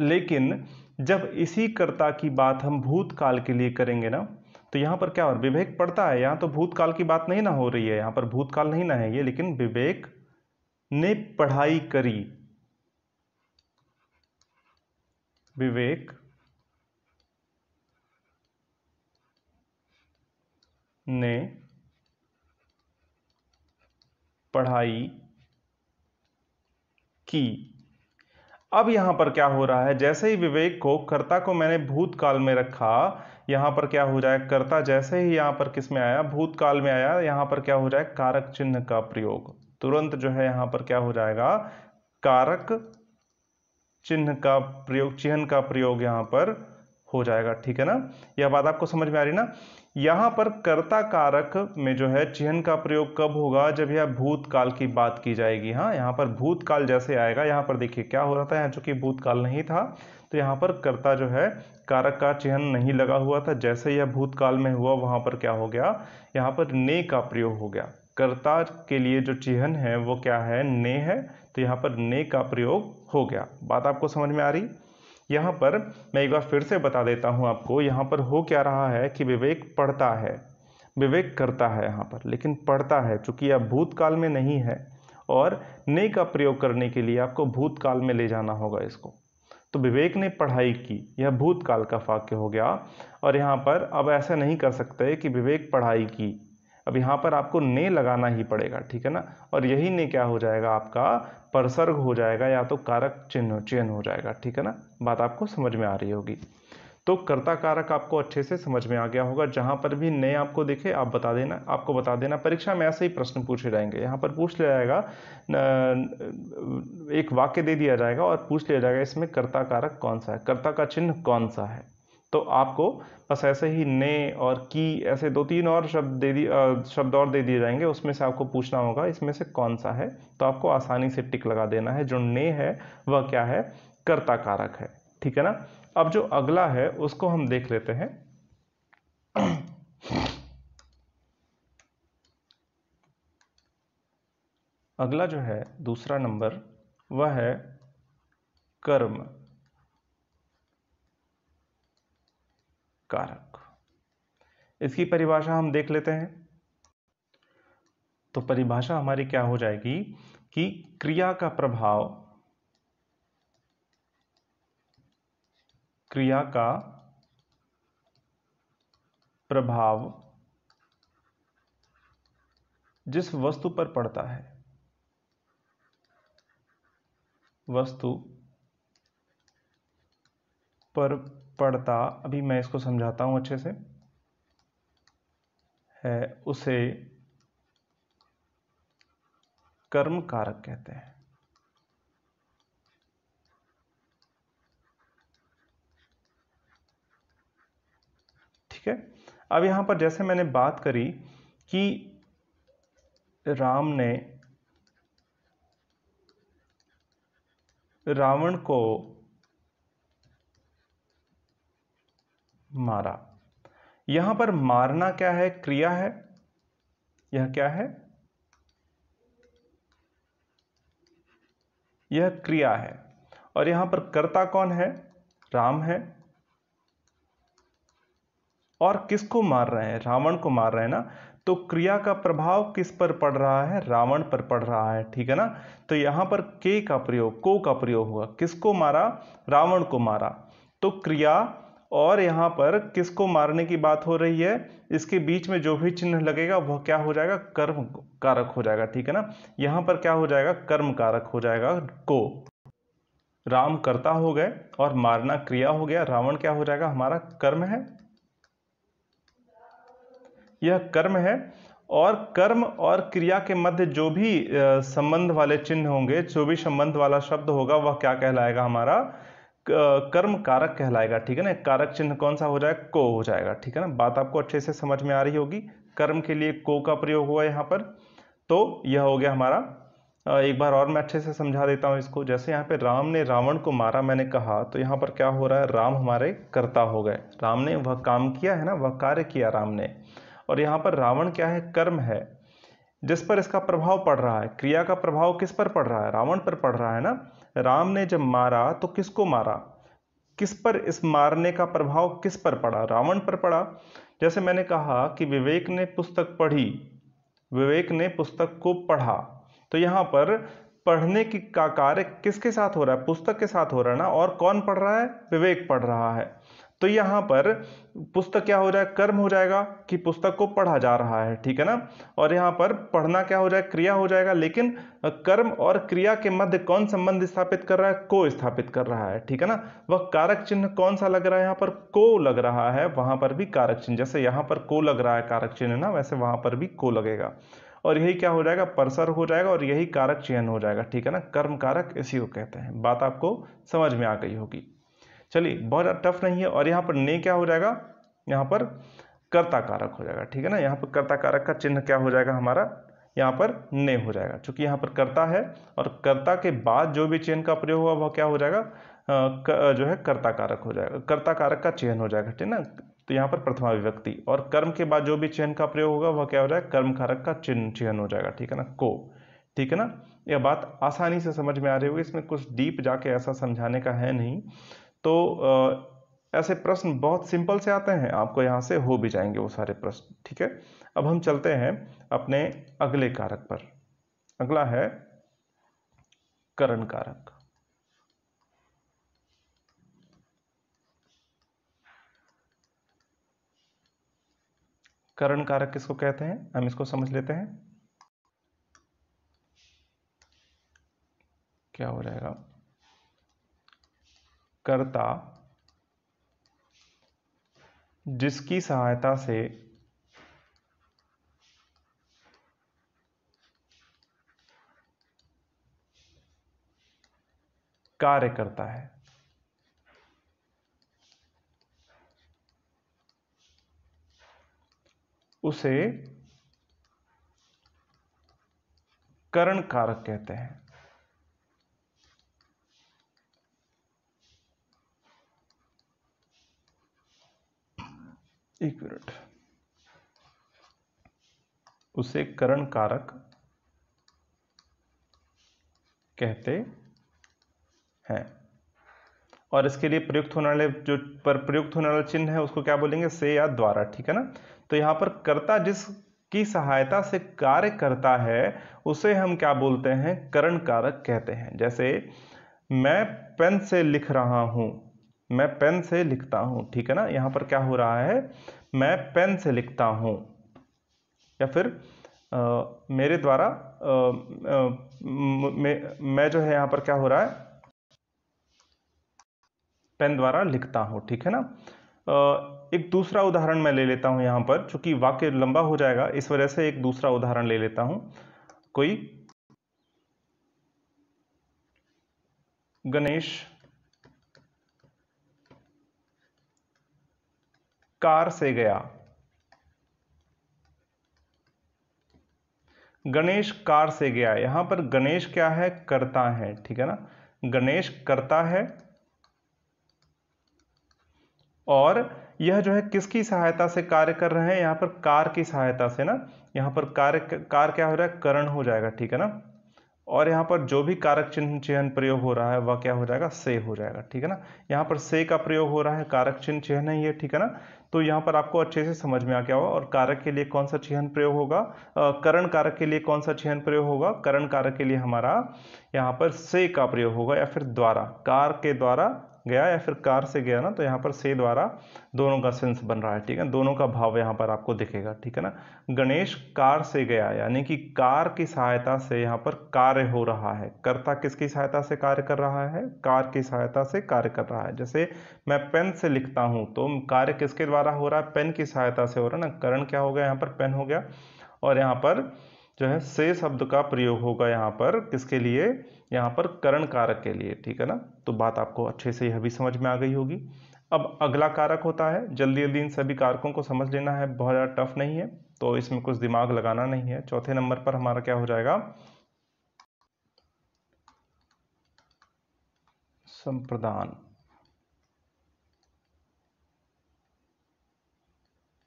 लेकिन जब इसी कर्ता की बात हम भूतकाल के लिए करेंगे ना तो यहाँ पर क्या और विवेक पड़ता है यहाँ तो भूतकाल की बात नहीं ना हो रही है यहाँ पर भूतकाल नहीं ना है ये लेकिन विवेक ने पढ़ाई करी विवेक ने पढ़ाई की अब यहां पर क्या हो रहा है जैसे ही विवेक को कर्ता को मैंने भूतकाल में रखा यहां पर क्या हो जाए कर्ता जैसे ही यहां पर किस में आया भूतकाल में आया यहां पर क्या हो जाए कारक चिन्ह का प्रयोग तुरंत जो है यहां पर क्या हो जाएगा कारक चिन्ह का प्रयोग चिन्ह का प्रयोग यहां पर हो जाएगा ठीक है ना यह बात आपको समझ में आ रही ना यहाँ पर कर्ता कारक में जो है चिन्ह का प्रयोग कब होगा जब यह भूतकाल की बात की जाएगी हाँ यहाँ पर भूतकाल जैसे आएगा यहाँ पर देखिए क्या हो रहा था यहाँ चूंकि भूतकाल नहीं था तो यहाँ पर कर्ता जो है कारक का चिन्ह नहीं लगा हुआ था जैसे यह भूतकाल में हुआ वहां पर क्या हो गया यहाँ पर ने का प्रयोग हो गया कर्ता के लिए जो चिन्ह है वो क्या है ने है तो यहाँ पर ने का प्रयोग हो गया बात आपको समझ में आ रही यहाँ पर मैं एक बार फिर से बता देता हूँ आपको यहाँ पर हो क्या रहा है कि विवेक पढ़ता है विवेक करता है यहाँ पर लेकिन पढ़ता है चूँकि आप भूतकाल में नहीं है और ने का प्रयोग करने के लिए आपको भूतकाल में ले जाना होगा इसको तो विवेक ने पढ़ाई की यह भूतकाल का वाक्य हो गया और यहाँ पर अब ऐसा नहीं कर सकते कि विवेक पढ़ाई की अब यहाँ पर आपको ने लगाना ही पड़ेगा ठीक है ना और यही ने क्या हो जाएगा आपका परसर्ग हो जाएगा या तो कारक चिन्ह चिन्ह हो जाएगा ठीक है ना बात आपको समझ में आ रही होगी तो कर्ता कारक आपको अच्छे से समझ में आ गया होगा जहाँ पर भी नए आपको दिखे आप बता देना आपको बता देना परीक्षा में ऐसे ही प्रश्न पूछे जाएंगे यहाँ पर पूछ लिया जाएगा एक वाक्य दे दिया जाएगा और पूछ लिया जाएगा इसमें कर्ता कारक कौन सा है कर्ता का चिन्ह कौन सा है तो आपको बस ऐसे ही ने और की ऐसे दो तीन और शब्द दे दिए शब्द और दे दिए जाएंगे उसमें से आपको पूछना होगा इसमें से कौन सा है तो आपको आसानी से टिक लगा देना है जो ने है वह क्या है कर्ता कारक है ठीक है ना अब जो अगला है उसको हम देख लेते हैं अगला जो है दूसरा नंबर वह है कर्म कारक इसकी परिभाषा हम देख लेते हैं तो परिभाषा हमारी क्या हो जाएगी कि क्रिया का प्रभाव क्रिया का प्रभाव जिस वस्तु पर पड़ता है वस्तु पर पड़ता अभी मैं इसको समझाता हूँ अच्छे से है उसे कर्म कारक कहते हैं ठीक है अब यहां पर जैसे मैंने बात करी कि राम ने रावण को मारा यहां पर मारना क्या है क्रिया है यह क्या है यह क्रिया है और यहां पर कर्ता कौन है राम है और किसको मार रहे हैं रावण को मार रहे हैं ना तो क्रिया का प्रभाव किस पर पड़ रहा है रावण पर पड़ रहा है ठीक है ना तो यहां पर के का प्रयोग को का प्रयोग हुआ किसको मारा रावण को मारा तो क्रिया और यहाँ पर किसको मारने की बात हो रही है इसके बीच में जो भी चिन्ह लगेगा वह क्या हो जाएगा कर्म कारक हो जाएगा ठीक है ना यहाँ पर क्या हो जाएगा कर्म कारक हो जाएगा को राम कर्ता हो गए और मारना क्रिया हो गया रावण क्या हो जाएगा हमारा कर्म है यह कर्म है और कर्म और क्रिया के मध्य जो भी संबंध वाले चिन्ह होंगे जो भी संबंध वाला शब्द होगा वह क्या कहलाएगा हमारा कर्म कारक कहलाएगा ठीक है ना कारक चिन्ह कौन सा हो जाएगा को हो जाएगा ठीक है ना बात आपको अच्छे से समझ में आ रही होगी कर्म के लिए को का प्रयोग हुआ यहाँ पर तो यह हो गया हमारा एक बार और मैं अच्छे से समझा देता हूँ इसको जैसे यहाँ पे राम ने रावण को मारा मैंने कहा तो यहाँ पर क्या हो रहा है राम हमारे कर्ता हो गए राम ने वह काम किया है ना वह कार्य किया राम ने और यहाँ पर रावण क्या है कर्म है जिस पर इसका प्रभाव पड़ रहा है क्रिया का प्रभाव किस पर पड़ रहा है रावण पर पड़ रहा है ना राम ने जब मारा तो किसको मारा किस पर इस मारने का प्रभाव किस पर पड़ा रावण पर पड़ा जैसे मैंने कहा कि विवेक ने पुस्तक पढ़ी विवेक ने पुस्तक को पढ़ा तो यहाँ पर पढ़ने की का कार्य किसके साथ हो रहा है पुस्तक के साथ हो रहा है ना और कौन पढ़ रहा है विवेक पढ़ रहा है तो यहाँ पर पुस्तक क्या हो जाए कर्म हो जाएगा कि पुस्तक को पढ़ा जा रहा है ठीक है ना और यहाँ पर पढ़ना क्या हो जाए क्रिया हो जाएगा लेकिन कर्म और क्रिया के मध्य कौन संबंध स्थापित कर रहा है को स्थापित कर रहा है ठीक है ना वह कारक चिन्ह कौन सा लग रहा है यहाँ पर को लग रहा है वहां पर भी कारक चिन्ह जैसे यहाँ पर को लग रहा है कारक चिन्ह ना वैसे वहां पर भी को लगेगा और यही क्या हो जाएगा परसर हो जाएगा और यही कारक चयन हो जाएगा ठीक है ना कर्म कारक इसी को कहते हैं बात आपको समझ में आ गई होगी चलिए बहुत टफ नहीं है और यहाँ पर ने क्या हो जाएगा यहाँ पर कर्ता कारक हो जाएगा ठीक है ना यहाँ पर कर्ता कारक का चिन्ह क्या हो जाएगा हमारा यहाँ पर ने हो जाएगा चूंकि यहाँ पर कर्ता है और कर्ता के बाद जो भी चिन्ह का प्रयोग हुआ वह क्या हो जाएगा जो है कर्ता कारक हो जाएगा कर्ता कारक का चिन्ह हो जाएगा ठीक है ना तो यहाँ पर प्रथमा विभक्ति और कर्म के बाद जो भी चिन्ह का प्रयोग होगा वह क्या हो जाएगा कर्म कारक का चिन्ह चिन्ह हो जाएगा ठीक है ना को ठीक है ना यह बात आसानी से समझ में आ रही होगी इसमें कुछ डीप जाके ऐसा समझाने का है नहीं तो ऐसे प्रश्न बहुत सिंपल से आते हैं आपको यहाँ से हो भी जाएंगे वो सारे प्रश्न ठीक है अब हम चलते हैं अपने अगले कारक पर अगला है करण कारक करण कारक किसको कहते हैं हम इसको समझ लेते हैं क्या हो जाएगा कर्ता जिसकी सहायता से कार्य करता है उसे करण कारक कहते हैं एक मिनट उसे करण कारक कहते हैं और इसके लिए प्रयुक्त होने वाले जो पर प्रयुक्त होने वाला चिन्ह है उसको क्या बोलेंगे से या द्वारा ठीक है ना तो यहां पर कर्ता जिस की सहायता से कार्य करता है उसे हम क्या बोलते हैं करण कारक कहते हैं जैसे मैं पेन से लिख रहा हूं मैं पेन से लिखता हूँ ठीक है ना यहाँ पर क्या हो रहा है मैं पेन से लिखता हूँ या फिर आ, मेरे द्वारा मैं, मैं जो है यहाँ पर क्या हो रहा है पेन द्वारा लिखता हूँ ठीक है ना एक दूसरा उदाहरण मैं ले लेता हूँ यहाँ पर चूंकि वाक्य लंबा हो जाएगा इस वजह से एक दूसरा उदाहरण ले लेता हूँ कोई गणेश कार से गया गणेश कार से गया यहां पर गणेश क्या है करता है ठीक है ना गणेश करता है और यह जो है किसकी सहायता से कार्य कर रहे हैं यहां पर कार की सहायता से ना यहां पर कार्य कार क्या हो रहा है करण हो जाएगा ठीक है ना और यहां पर जो भी कारक चिन्ह चिन्ह प्रयोग हो रहा है वह क्या हो जाएगा से हो जाएगा ठीक है ना यहां पर से का प्रयोग हो रहा है कारक चिन्ह चिन्ह है ठीक है ना तो यहाँ पर आपको अच्छे से समझ में आ गया होगा और कारक के लिए कौन सा चिहन प्रयोग होगा करण कारक के लिए कौन सा चिहन प्रयोग होगा करण कारक के लिए हमारा यहाँ पर से का प्रयोग होगा या फिर द्वारा कार के द्वारा गया या फिर कार से गया ना तो यहाँ पर से द्वारा दोनों का सेंस बन रहा है ठीक है दोनों का भाव यहाँ पर आपको दिखेगा ठीक है ना गणेश कार से गया यानी कि कार की सहायता से यहाँ पर कार्य हो रहा है कर्ता किसकी सहायता से कार्य कर रहा है कार की सहायता से कार्य कर रहा है जैसे मैं पेन से लिखता हूँ तो कार्य किसके द्वारा हो रहा है पेन की सहायता से हो रहा है ना करण क्या हो गया यहाँ पर पेन हो गया और यहाँ पर जो है से शब्द का प्रयोग होगा यहाँ पर किसके लिए यहाँ पर करण कारक के लिए ठीक है ना तो बात आपको अच्छे से यह भी समझ में आ गई होगी अब अगला कारक होता है जल्दी जल्दी इन सभी कारकों को समझ लेना है बहुत ज़्यादा टफ नहीं है तो इसमें कुछ दिमाग लगाना नहीं है चौथे नंबर पर हमारा क्या हो जाएगा संप्रदान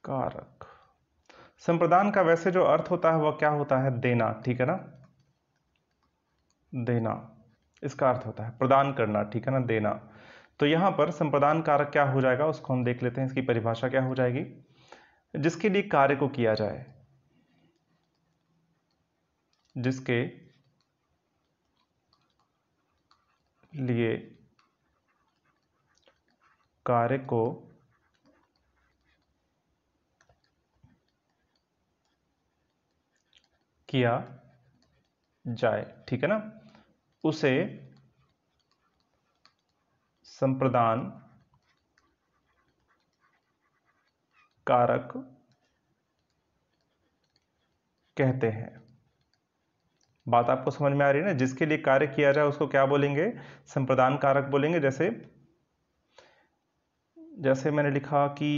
कारक संप्रदान का वैसे जो अर्थ होता है वह क्या होता है देना ठीक है ना देना इसका अर्थ होता है प्रदान करना ठीक है ना देना तो यहां पर संप्रदान कारक क्या हो जाएगा उसको हम देख लेते हैं इसकी परिभाषा क्या हो जाएगी जिसके लिए कार्य को किया जाए जिसके लिए कार्य को किया जाए ठीक है ना उसे संप्रदान कारक कहते हैं बात आपको समझ में आ रही है ना जिसके लिए कार्य किया जाए उसको क्या बोलेंगे संप्रदान कारक बोलेंगे जैसे जैसे मैंने लिखा कि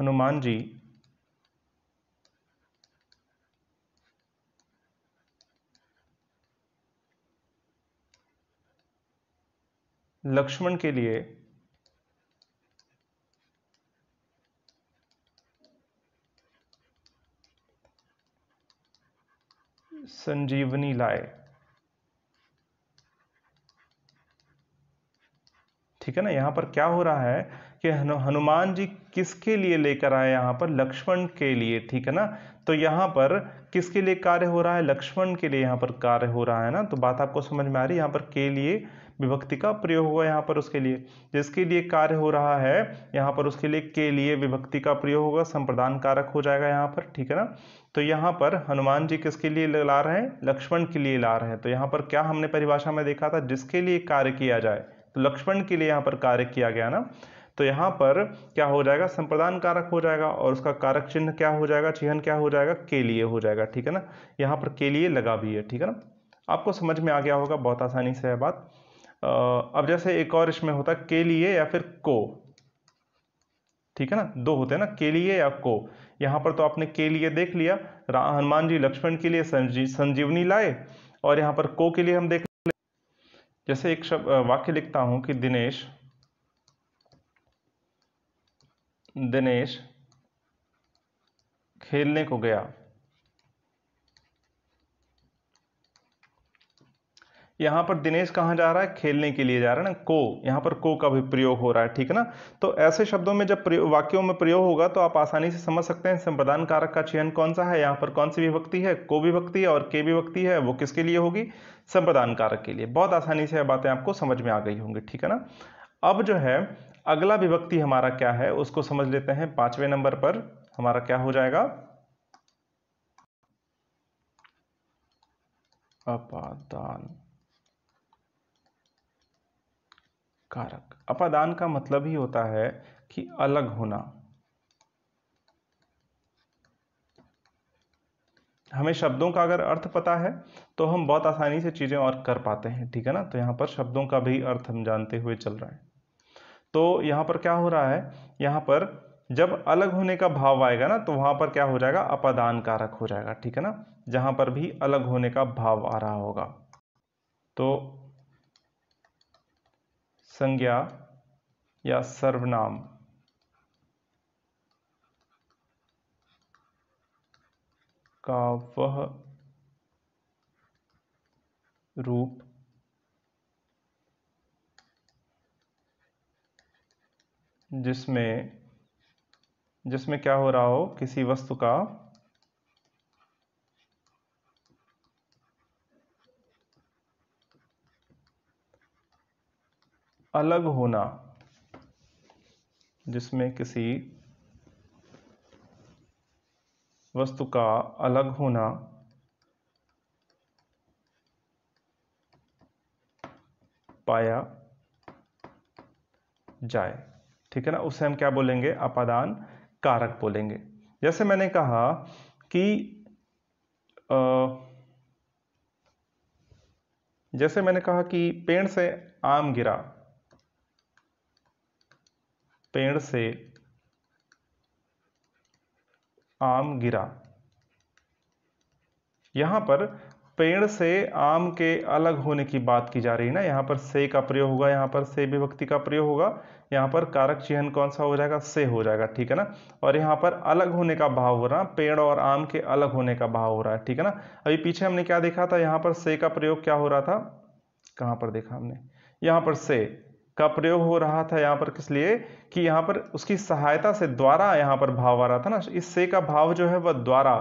हनुमान जी लक्ष्मण के लिए संजीवनी लाए ठीक है ना यहां पर क्या हो रहा है कि हनुमान जी किसके लिए लेकर आए यहाँ पर लक्ष्मण के लिए ठीक है ना तो यहाँ पर किसके लिए कार्य हो रहा है लक्ष्मण के लिए यहाँ पर कार्य हो रहा है ना तो बात आपको समझ में आ रही है यहाँ पर के लिए विभक्ति का प्रयोग होगा यहाँ पर उसके लिए जिसके लिए कार्य हो रहा है यहाँ पर उसके लिए के लिए विभक्ति का प्रयोग होगा संप्रदान कारक हो जाएगा यहाँ पर ठीक है ना तो यहाँ पर हनुमान जी किसके लिए ला रहे हैं लक्ष्मण के लिए ला रहे हैं तो यहाँ पर क्या हमने परिभाषा में देखा था जिसके लिए कार्य किया जाए तो लक्ष्मण के लिए यहाँ पर कार्य किया गया ना तो यहाँ पर क्या हो जाएगा संप्रदान कारक हो जाएगा और उसका कारक चिन्ह क्या हो जाएगा चिन्हन क्या हो जाएगा के लिए हो जाएगा ठीक है ना यहाँ पर के लिए लगा भी है ठीक है ना आपको समझ में आ गया होगा बहुत आसानी से है बात अब जैसे एक और इसमें होता के लिए या फिर को ठीक है ना दो होते हैं ना के लिए या को यहाँ पर तो आपने के लिए देख लिया हनुमान जी लक्ष्मण के लिए संजीवनी लाए और यहाँ पर को के लिए हम देख जैसे एक शब्द वाक्य लिखता हूँ कि दिनेश दिनेश खेलने को गया यहां पर दिनेश कहां जा रहा है खेलने के लिए जा रहा है ना को यहां पर को का भी प्रयोग हो रहा है ठीक है ना तो ऐसे शब्दों में जब वाक्यों में प्रयोग होगा तो आप आसानी से समझ सकते हैं संप्रदान कारक का चयन कौन सा है यहां पर कौन सी विभक्ति है को विभक्ति है और के विभक्ति है वो किसके लिए होगी संप्रदान कारक के लिए बहुत आसानी से बातें आपको समझ में आ गई होंगी ठीक है ना अब जो है अगला विभक्ति हमारा क्या है उसको समझ लेते हैं पांचवें नंबर पर हमारा क्या हो जाएगा अपादान कारक अपादान का मतलब ही होता है कि अलग होना हमें शब्दों का अगर अर्थ पता है तो हम बहुत आसानी से चीज़ें और कर पाते हैं ठीक है ना तो यहां पर शब्दों का भी अर्थ हम जानते हुए चल रहा है तो यहाँ पर क्या हो रहा है यहाँ पर जब अलग होने का भाव आएगा ना तो वहाँ पर क्या हो जाएगा अपादान कारक हो जाएगा ठीक है ना जहाँ पर भी अलग होने का भाव आ रहा होगा तो संज्ञा या सर्वनाम का वह रूप जिसमें जिसमें क्या हो रहा हो किसी वस्तु का अलग होना जिसमें किसी वस्तु का अलग होना पाया जाए ठीक है ना उसे हम क्या बोलेंगे अपादान कारक बोलेंगे जैसे मैंने कहा कि आ, जैसे मैंने कहा कि पेड़ से आम गिरा पेड़ से आम गिरा यहां पर पेड़ से आम के अलग होने की बात की जा रही है ना यहाँ पर से का प्रयोग होगा यहाँ पर से विभक्ति का प्रयोग होगा यहाँ पर कारक चिन्ह कौन सा हो जाएगा से हो जाएगा ठीक है ना और यहाँ पर अलग होने का भाव हो रहा है पेड़ और आम के अलग होने का भाव हो रहा है ठीक है ना अभी पीछे हमने क्या देखा था यहाँ पर से का प्रयोग क्या हो रहा था कहाँ पर देखा हमने यहाँ पर से का प्रयोग हो रहा था यहाँ पर किस लिए कि यहाँ पर उसकी सहायता से द्वारा यहाँ पर भाव आ रहा था ना इस से का भाव जो है वह द्वारा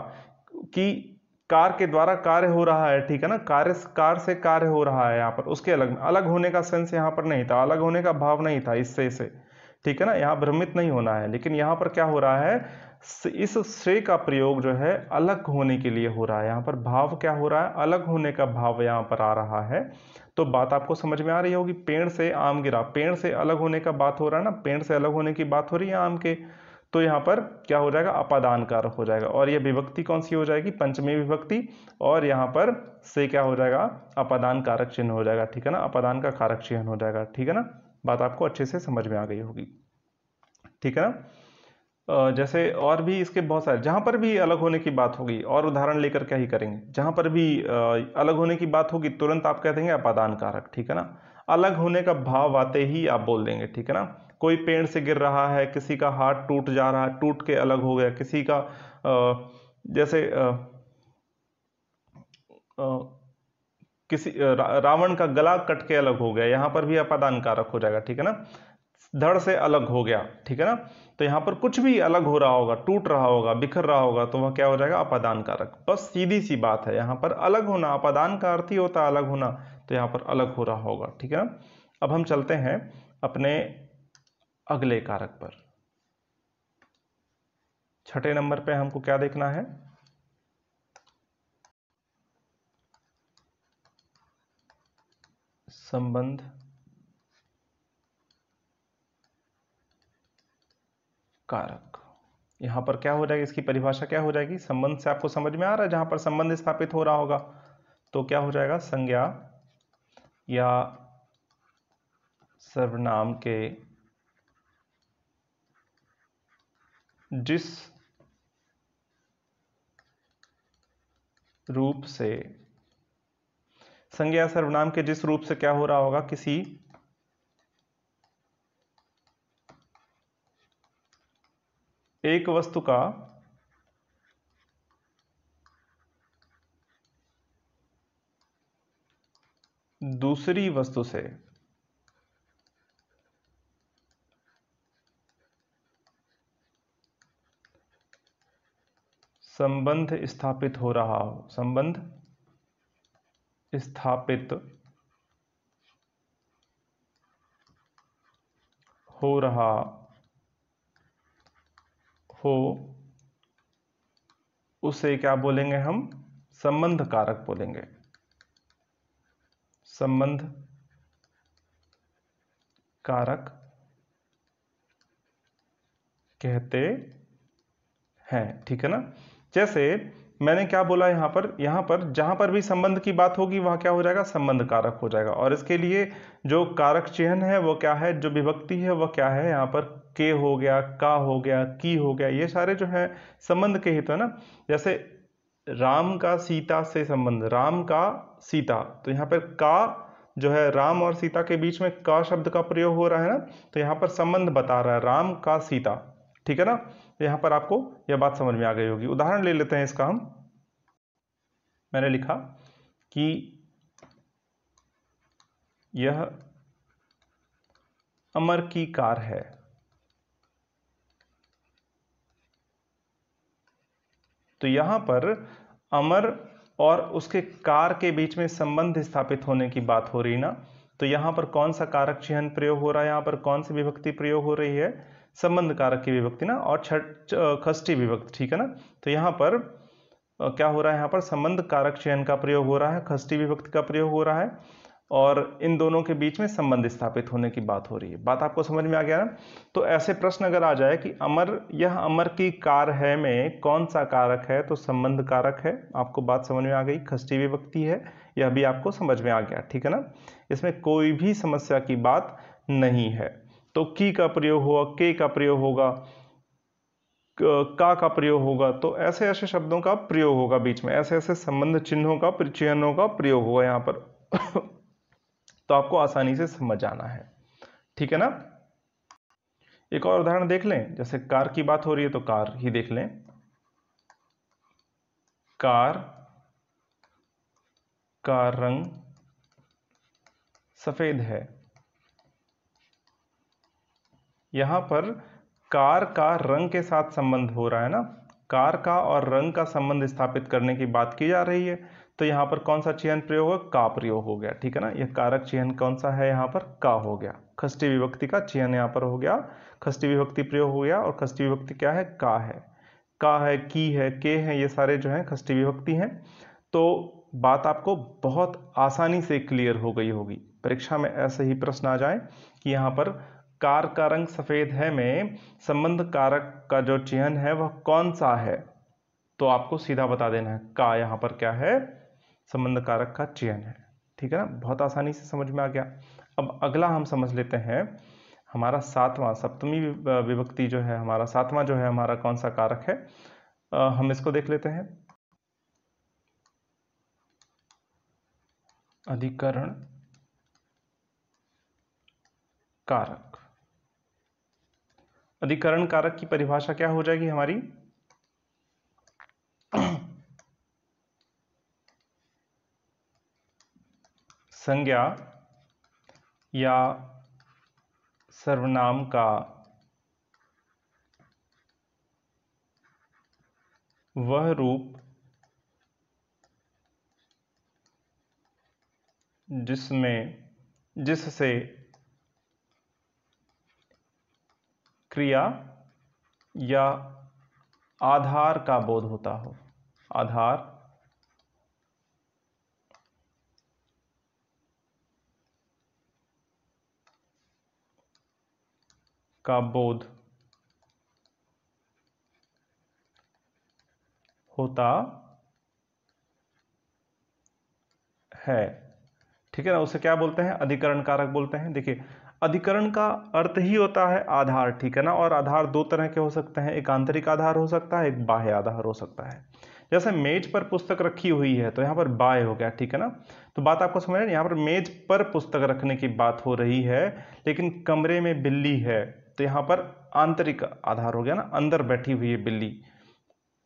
की कार के द्वारा कार्य हो रहा है ठीक है ना कार्य कार से कार्य हो रहा है यहाँ पर उसके अलग अलग होने का सेंस यहाँ पर नहीं था अलग होने का भाव नहीं था इससे इसे ठीक है ना यहाँ भ्रमित नहीं होना है लेकिन यहाँ पर क्या हो रहा है इस से का प्रयोग जो है अलग होने के लिए हो रहा है यहाँ पर भाव क्या हो रहा है अलग होने का भाव यहाँ पर आ रहा है तो बात आपको समझ में आ रही होगी पेड़ से आम गिरा पेड़ से अलग होने का बात हो रहा है ना पेड़ से अलग होने की बात हो रही है आम के तो यहाँ पर क्या हो जाएगा अपादान कारक हो जाएगा और ये विभक्ति कौन सी हो जाएगी पंचमी विभक्ति और यहाँ पर से क्या हो जाएगा अपादान कारक चिन्ह हो जाएगा ठीक है ना अपादान का कारक चिन्ह हो जाएगा ठीक है ना बात आपको अच्छे से समझ में आ गई होगी ठीक है ना जैसे और भी इसके बहुत सारे जहाँ पर भी अलग होने की बात होगी और उदाहरण लेकर क्या ही करेंगे जहाँ पर भी अलग होने की बात होगी तुरंत आप कह देंगे अपादान कारक ठीक है ना अलग होने का भाव आते ही आप बोल देंगे ठीक है ना कोई पेड़ से गिर रहा है किसी का हाथ टूट जा रहा है टूट के अलग हो गया किसी का जैसे किसी रावण का गला कट के अलग हो गया यहाँ पर भी अपादान कारक हो जाएगा ठीक है ना धड़ से अलग हो गया ठीक है ना तो यहाँ पर कुछ भी अलग हो रहा होगा टूट रहा होगा बिखर रहा होगा तो वह क्या हो जाएगा अपादान कारक बस सीधी सी बात है यहाँ पर अलग होना अपादान का अर्थ ही होता है अलग होना तो यहाँ पर अलग हो रहा होगा ठीक है ना अब हम चलते हैं अपने अगले कारक पर छठे नंबर पे हमको क्या देखना है संबंध कारक यहां पर क्या हो जाएगी इसकी परिभाषा क्या हो जाएगी संबंध से आपको समझ में आ रहा है जहां पर संबंध स्थापित हो रहा होगा तो क्या हो जाएगा संज्ञा या सर्वनाम के जिस रूप से संज्ञा सर्वनाम के जिस रूप से क्या हो रहा होगा किसी एक वस्तु का दूसरी वस्तु से संबंध स्थापित हो रहा हो संबंध स्थापित हो रहा हो उसे क्या बोलेंगे हम संबंध कारक बोलेंगे संबंध कारक कहते हैं ठीक है ना जैसे मैंने क्या बोला यहाँ पर यहाँ पर जहाँ पर भी संबंध की बात होगी वहाँ क्या हो जाएगा संबंध कारक हो जाएगा और इसके लिए जो कारक चिन्ह है वो क्या है जो विभक्ति है वह क्या है यहाँ पर के हो गया का हो गया की हो गया ये सारे जो है संबंध के हित है ना जैसे राम का सीता से संबंध राम का सीता तो यहाँ पर का जो है राम और सीता के बीच में का शब्द का प्रयोग हो रहा है ना तो यहाँ पर संबंध बता रहा है राम का सीता ठीक है ना तो यहां पर आपको यह बात समझ में आ गई होगी उदाहरण ले लेते हैं इसका हम मैंने लिखा कि यह अमर की कार है तो यहां पर अमर और उसके कार के बीच में संबंध स्थापित होने की बात हो रही ना तो यहां पर कौन सा कारक चिन्ह प्रयोग हो रहा है यहां पर कौन सी विभक्ति प्रयोग हो रही है संबंध कारक की विभक्ति ना और छठ खष्टी विभक्ति ठीक है ना तो यहाँ पर क्या हो रहा है यहाँ पर संबंध कारक चयन का प्रयोग हो रहा है खष्टी विभक्ति का प्रयोग हो रहा है और इन दोनों के बीच में संबंध स्थापित होने की बात हो रही है बात आपको समझ में आ गया ना तो ऐसे प्रश्न अगर आ जाए कि अमर यह अमर की कार है में कौन सा कारक है तो संबंध कारक है आपको बात समझ में आ गई खष्टी विभक्ति है यह भी आपको समझ में आ गया ठीक है ना इसमें कोई भी समस्या की बात नहीं है तो की का प्रयोग हुआ के का प्रयोग होगा का का प्रयोग होगा तो ऐसे ऐसे शब्दों का प्रयोग होगा बीच में ऐसे ऐसे संबंध चिन्हों का चिन्हों का प्रयोग होगा यहां पर (coughs) तो आपको आसानी से समझ आना है ठीक है ना एक और उदाहरण देख लें जैसे कार की बात हो रही है तो कार ही देख लें कार का रंग सफेद है यहाँ पर कार का रंग के साथ संबंध हो रहा है ना कार का और रंग का संबंध स्थापित करने की बात की जा रही है तो यहाँ पर कौन सा चिन्ह प्रयोग है का प्रयोग हो गया ठीक है ना यह कारक चिन्ह कौन सा है यहाँ पर का हो गया खष्टी विभक्ति का चिन्ह यहाँ पर हो गया खष्टी विभक्ति प्रयोग हो गया और खष्टी विभक्ति क्या है का है का है की है के है ये सारे जो हैं खष्टी विभक्ति हैं तो बात आपको बहुत आसानी से क्लियर हो गई होगी परीक्षा में ऐसे ही प्रश्न आ जाए कि यहाँ पर कार का रंग सफ़ेद है में संबंध कारक का जो चिन्ह है वह कौन सा है तो आपको सीधा बता देना है का यहां पर क्या है संबंध कारक का चयन है ठीक है ना बहुत आसानी से समझ में आ गया अब अगला हम समझ लेते हैं हमारा सातवां सप्तमी विभक्ति जो है हमारा सातवां जो है हमारा कौन सा कारक है आ, हम इसको देख लेते हैं अधिकरण कारक अधिकरण कारक की परिभाषा क्या हो जाएगी हमारी संज्ञा या सर्वनाम का वह रूप जिसमें जिससे क्रिया या आधार का बोध होता हो आधार का बोध होता है ठीक है ना उसे क्या बोलते हैं अधिकरण कारक बोलते हैं देखिए अधिकरण का अर्थ ही होता है आधार ठीक है ना और आधार दो तरह के हो सकते हैं एक आंतरिक आधार हो सकता है एक बाह्य आधार हो सकता है जैसे मेज पर पुस्तक रखी हुई है तो यहाँ पर बाय हो गया ठीक है ना तो बात आपको समझ रहे यहाँ पर मेज पर पुस्तक रखने की बात हो रही है लेकिन कमरे में बिल्ली है तो यहाँ पर आंतरिक आधार हो गया ना अंदर बैठी हुई है बिल्ली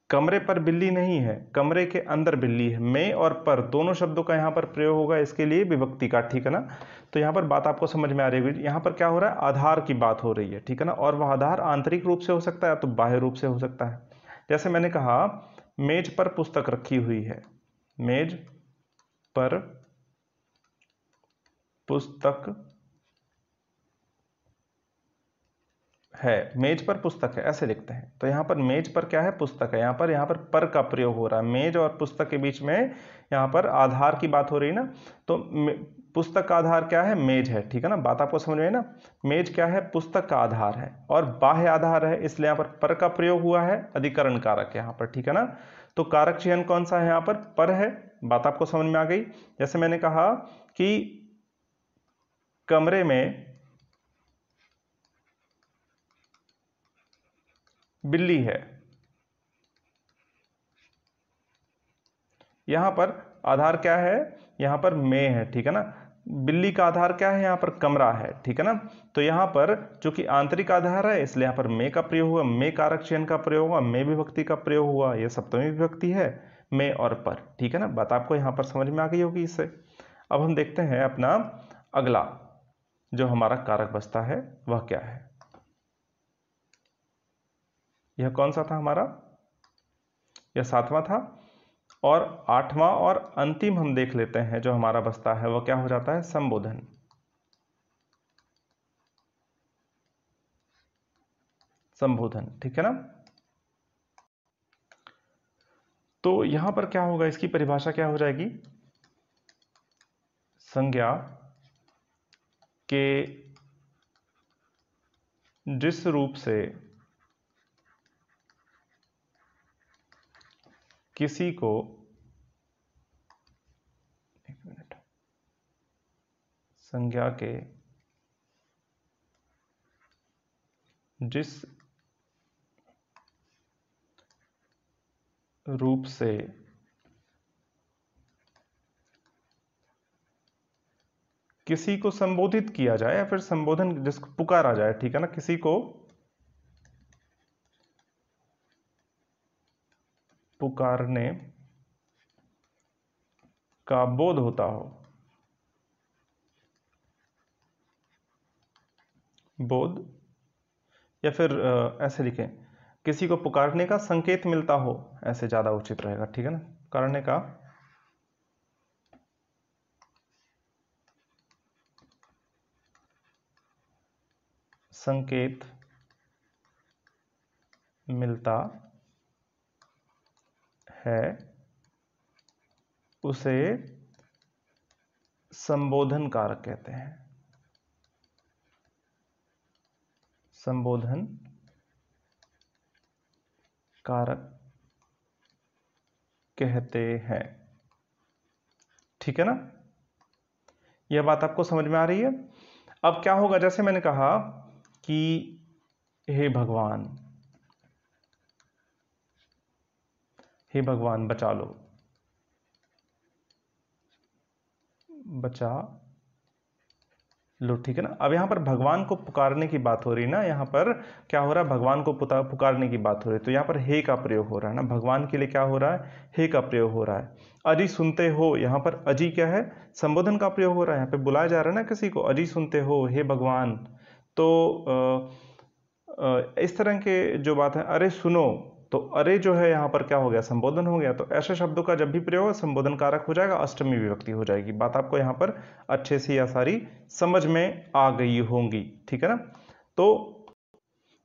कमरे पर बिल्ली नहीं है कमरे के अंदर बिल्ली है मैं और पर दोनों शब्दों का यहाँ पर प्रयोग होगा इसके लिए विभक्ति का ठीक है ना तो यहाँ पर बात आपको समझ में आ रही होगी यहाँ पर क्या हो रहा है आधार की बात हो रही है ठीक है ना और वह आधार आंतरिक रूप से हो सकता है तो बाह्य रूप से हो सकता है जैसे मैंने कहा मेज पर पुस्तक रखी हुई है मेज पर पुस्तक है मेज पर पुस्तक है ऐसे लिखते हैं तो यहाँ पर मेज पर क्या है पुस्तक है यहाँ पर यहाँ पर पर का प्रयोग हो रहा है मेज और पुस्तक के बीच में यहाँ पर आधार की बात हो रही ना तो पुस्तक का आधार क्या है मेज है ठीक है ना बात आपको समझ में ना मेज क्या है पुस्तक का आधार है और बाह्य आधार है इसलिए यहाँ पर पर का प्रयोग हुआ है अधिकरण कारक यहाँ पर ठीक है ना तो कारक चयन कौन सा है यहाँ पर पर है बात आपको समझ में आ गई जैसे मैंने कहा कि कमरे में बिल्ली है यहां पर आधार क्या है यहां पर मे है ठीक है ना बिल्ली का आधार क्या है यहां पर कमरा है ठीक है ना तो यहां पर जो कि आंतरिक आधार है इसलिए यहां पर मे का प्रयोग हुआ मे कारक चयन का प्रयोग हुआ मे विभक्ति का प्रयोग हुआ यह सप्तमी विभक्ति है मे और पर ठीक है ना बात आपको यहां पर समझ में आ गई होगी इससे अब हम देखते हैं अपना अगला जो हमारा कारक बचता है वह क्या है यह कौन सा था हमारा यह सातवां था और आठवां और अंतिम हम देख लेते हैं जो हमारा बसता है वह क्या हो जाता है संबोधन संबोधन ठीक है ना तो यहां पर क्या होगा इसकी परिभाषा क्या हो जाएगी संज्ञा के जिस रूप से किसी को एक मिनट संज्ञा के जिस रूप से किसी को संबोधित किया जाए या फिर संबोधन जिसको पुकारा जाए ठीक है ना किसी को पुकारने का बोध होता हो बोध या फिर ऐसे लिखें किसी को पुकारने का संकेत मिलता हो ऐसे ज़्यादा उचित रहेगा ठीक है ना पुकारने का संकेत मिलता है उसे संबोधन कारक कहते हैं संबोधन कारक कहते हैं ठीक है ना यह बात आपको समझ में आ रही है अब क्या होगा जैसे मैंने कहा कि हे भगवान हे भगवान बचा लो बचा लो ठीक है ना अब यहां पर भगवान को पुकारने की बात हो रही है ना यहाँ पर क्या हो रहा है भगवान को पुकारने की बात हो रही है तो यहाँ पर हे का प्रयोग हो रहा है ना भगवान के लिए क्या हो रहा है हे का प्रयोग हो रहा है अजी सुनते हो यहां पर अजी क्या है संबोधन का प्रयोग हो रहा है यहां पे बुलाया जा रहा है ना किसी को अजी सुनते हो हे भगवान तो आ, आ, इस तरह के जो बात है अरे सुनो तो अरे जो है यहाँ पर क्या हो गया संबोधन हो गया तो ऐसे शब्दों का जब भी प्रयोग संबोधन कारक हो जाएगा अष्टमी विभक्ति हो जाएगी बात आपको यहाँ पर अच्छे से या सारी समझ में आ गई होंगी ठीक है ना तो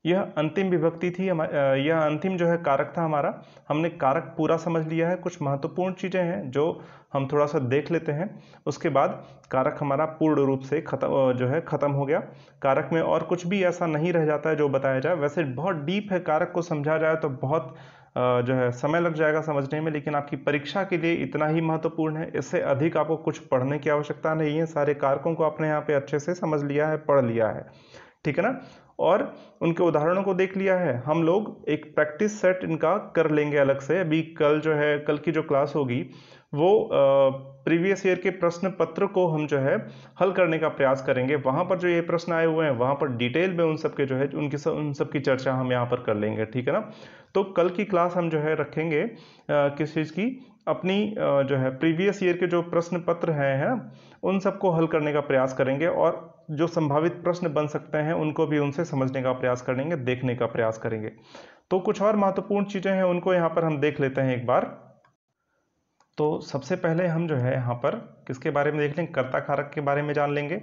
यह अंतिम विभक्ति थी यह अंतिम जो है कारक था हमारा हमने कारक पूरा समझ लिया है कुछ महत्वपूर्ण चीज़ें हैं जो हम थोड़ा सा देख लेते हैं उसके बाद कारक हमारा पूर्ण रूप से खत्म जो है ख़त्म हो गया कारक में और कुछ भी ऐसा नहीं रह जाता है जो बताया जाए वैसे बहुत डीप है कारक को समझा जाए तो बहुत जो है समय लग जाएगा समझने में लेकिन आपकी परीक्षा के लिए इतना ही महत्वपूर्ण है इससे अधिक आपको कुछ पढ़ने की आवश्यकता नहीं है सारे कारकों को आपने यहाँ पे अच्छे से समझ लिया है पढ़ लिया है ठीक है ना और उनके उदाहरणों को देख लिया है हम लोग एक प्रैक्टिस सेट इनका कर लेंगे अलग से अभी कल जो है कल की जो क्लास होगी वो प्रीवियस ईयर के प्रश्न पत्र को हम जो है हल करने का प्रयास करेंगे वहाँ पर जो ये प्रश्न आए हुए हैं वहाँ पर डिटेल में उन सब के जो है उनकी सब उन सब की चर्चा हम यहाँ पर कर लेंगे ठीक है ना तो कल की क्लास हम जो है रखेंगे किस चीज़ की अपनी जो है प्रीवियस ईयर के जो प्रश्न पत्र हैं है ना उन सबको हल करने का प्रयास करेंगे और जो संभावित प्रश्न बन सकते हैं उनको भी उनसे समझने का प्रयास करेंगे देखने का प्रयास करेंगे तो कुछ और महत्वपूर्ण चीज़ें हैं उनको यहाँ पर हम देख लेते हैं एक बार तो सबसे पहले हम जो है यहाँ पर किसके बारे में देख लेंगे कर्ता कारक के बारे में जान लेंगे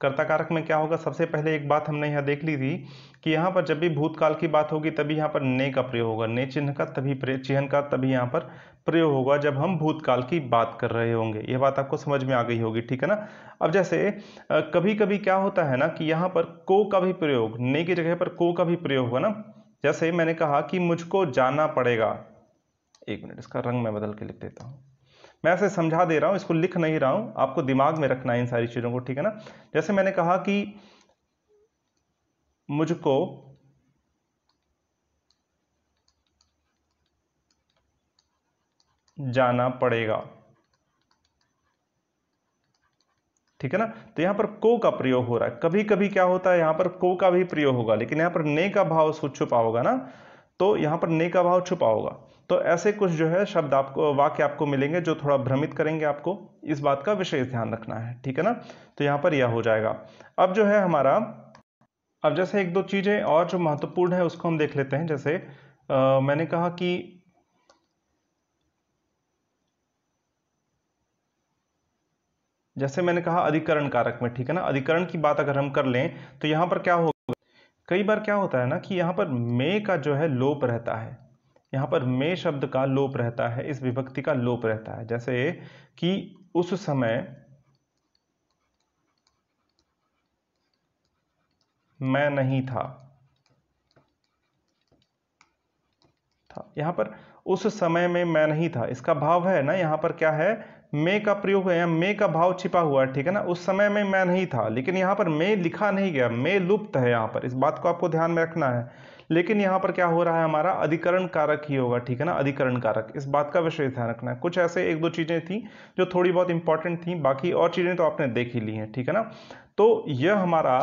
कर्ता कारक में क्या होगा सबसे पहले एक बात हमने यहाँ देख ली थी कि यहाँ पर जब भी भूतकाल की बात होगी तभी यहाँ पर ने का प्रयोग होगा ने चिन्ह का तभी चिन्ह का तभी यहाँ पर प्रयोग होगा जब हम भूतकाल की बात कर रहे होंगे यह बात आपको समझ में आ गई होगी ठीक है ना अब जैसे कभी कभी क्या होता है ना कि यहाँ पर को का भी प्रयोग ने की जगह पर को का भी प्रयोग होगा ना जैसे मैंने कहा कि मुझको जाना पड़ेगा एक मिनट इसका रंग मैं बदल के लिख देता हूँ मैं ऐसे समझा दे रहा हूँ इसको लिख नहीं रहा हूँ आपको दिमाग में रखना है इन सारी चीज़ों को ठीक है ना जैसे मैंने कहा कि मुझको जाना पड़ेगा ठीक है ना तो यहां पर को का प्रयोग हो रहा है कभी कभी क्या होता है यहां पर को का भी प्रयोग होगा लेकिन यहां पर ने का भाव छुपा होगा ना तो यहां पर ने का भाव छुपा होगा तो ऐसे कुछ जो है शब्द आपको वाक्य आपको मिलेंगे जो थोड़ा भ्रमित करेंगे आपको इस बात का विशेष ध्यान रखना है ठीक है ना तो यहां पर यह हो जाएगा अब जो है हमारा अब जैसे एक दो चीज़ें और जो महत्वपूर्ण है उसको हम देख लेते हैं जैसे आ, मैंने कहा कि जैसे मैंने कहा अधिकरण कारक में ठीक है ना अधिकरण की बात अगर हम कर लें तो यहाँ पर क्या होगा कई बार क्या होता है ना कि यहाँ पर मे का जो है लोप रहता है यहाँ पर मे शब्द का लोप रहता है इस विभक्ति का लोप रहता है जैसे कि उस समय मैं नहीं था था पर उस समय में मैं नहीं था इसका भाव है ना यहां पर क्या है मे का प्रयोग है या मे का भाव छिपा हुआ है ठीक है ना उस समय में मैं नहीं था लेकिन यहाँ पर मे लिखा नहीं गया मे लुप्त है यहाँ पर इस बात को आपको ध्यान में रखना है लेकिन यहाँ पर क्या हो रहा है हमारा अधिकरण कारक ही होगा ठीक है ना अधिकरण कारक इस बात का विशेष ध्यान रखना है कुछ ऐसे एक दो चीज़ें थी जो थोड़ी बहुत इंपॉर्टेंट थी बाकी और चीज़ें तो आपने देख ही ली हैं ठीक है ना तो यह हमारा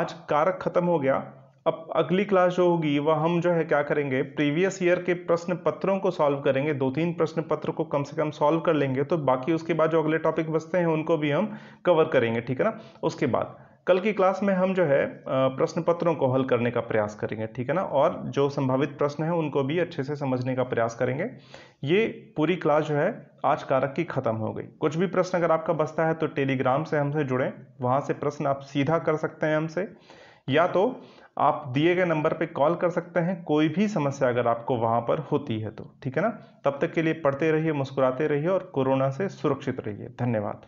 आज कारक खत्म हो गया अब अगली क्लास जो होगी वह हम जो है क्या करेंगे प्रीवियस ईयर के प्रश्न पत्रों को सॉल्व करेंगे दो तीन प्रश्न पत्र को कम से कम सॉल्व कर लेंगे तो बाकी उसके बाद जो अगले टॉपिक बचते हैं उनको भी हम कवर करेंगे ठीक है ना उसके बाद कल की क्लास में हम जो है प्रश्न पत्रों को हल करने का प्रयास करेंगे ठीक है ना और जो संभावित प्रश्न हैं उनको भी अच्छे से समझने का प्रयास करेंगे ये पूरी क्लास जो है आज कारक की खत्म हो गई कुछ भी प्रश्न अगर आपका बचता है तो टेलीग्राम से हमसे जुड़ें वहाँ से प्रश्न आप सीधा कर सकते हैं हमसे या तो आप दिए गए नंबर पे कॉल कर सकते हैं कोई भी समस्या अगर आपको वहाँ पर होती है तो ठीक है ना तब तक के लिए पढ़ते रहिए मुस्कुराते रहिए और कोरोना से सुरक्षित रहिए धन्यवाद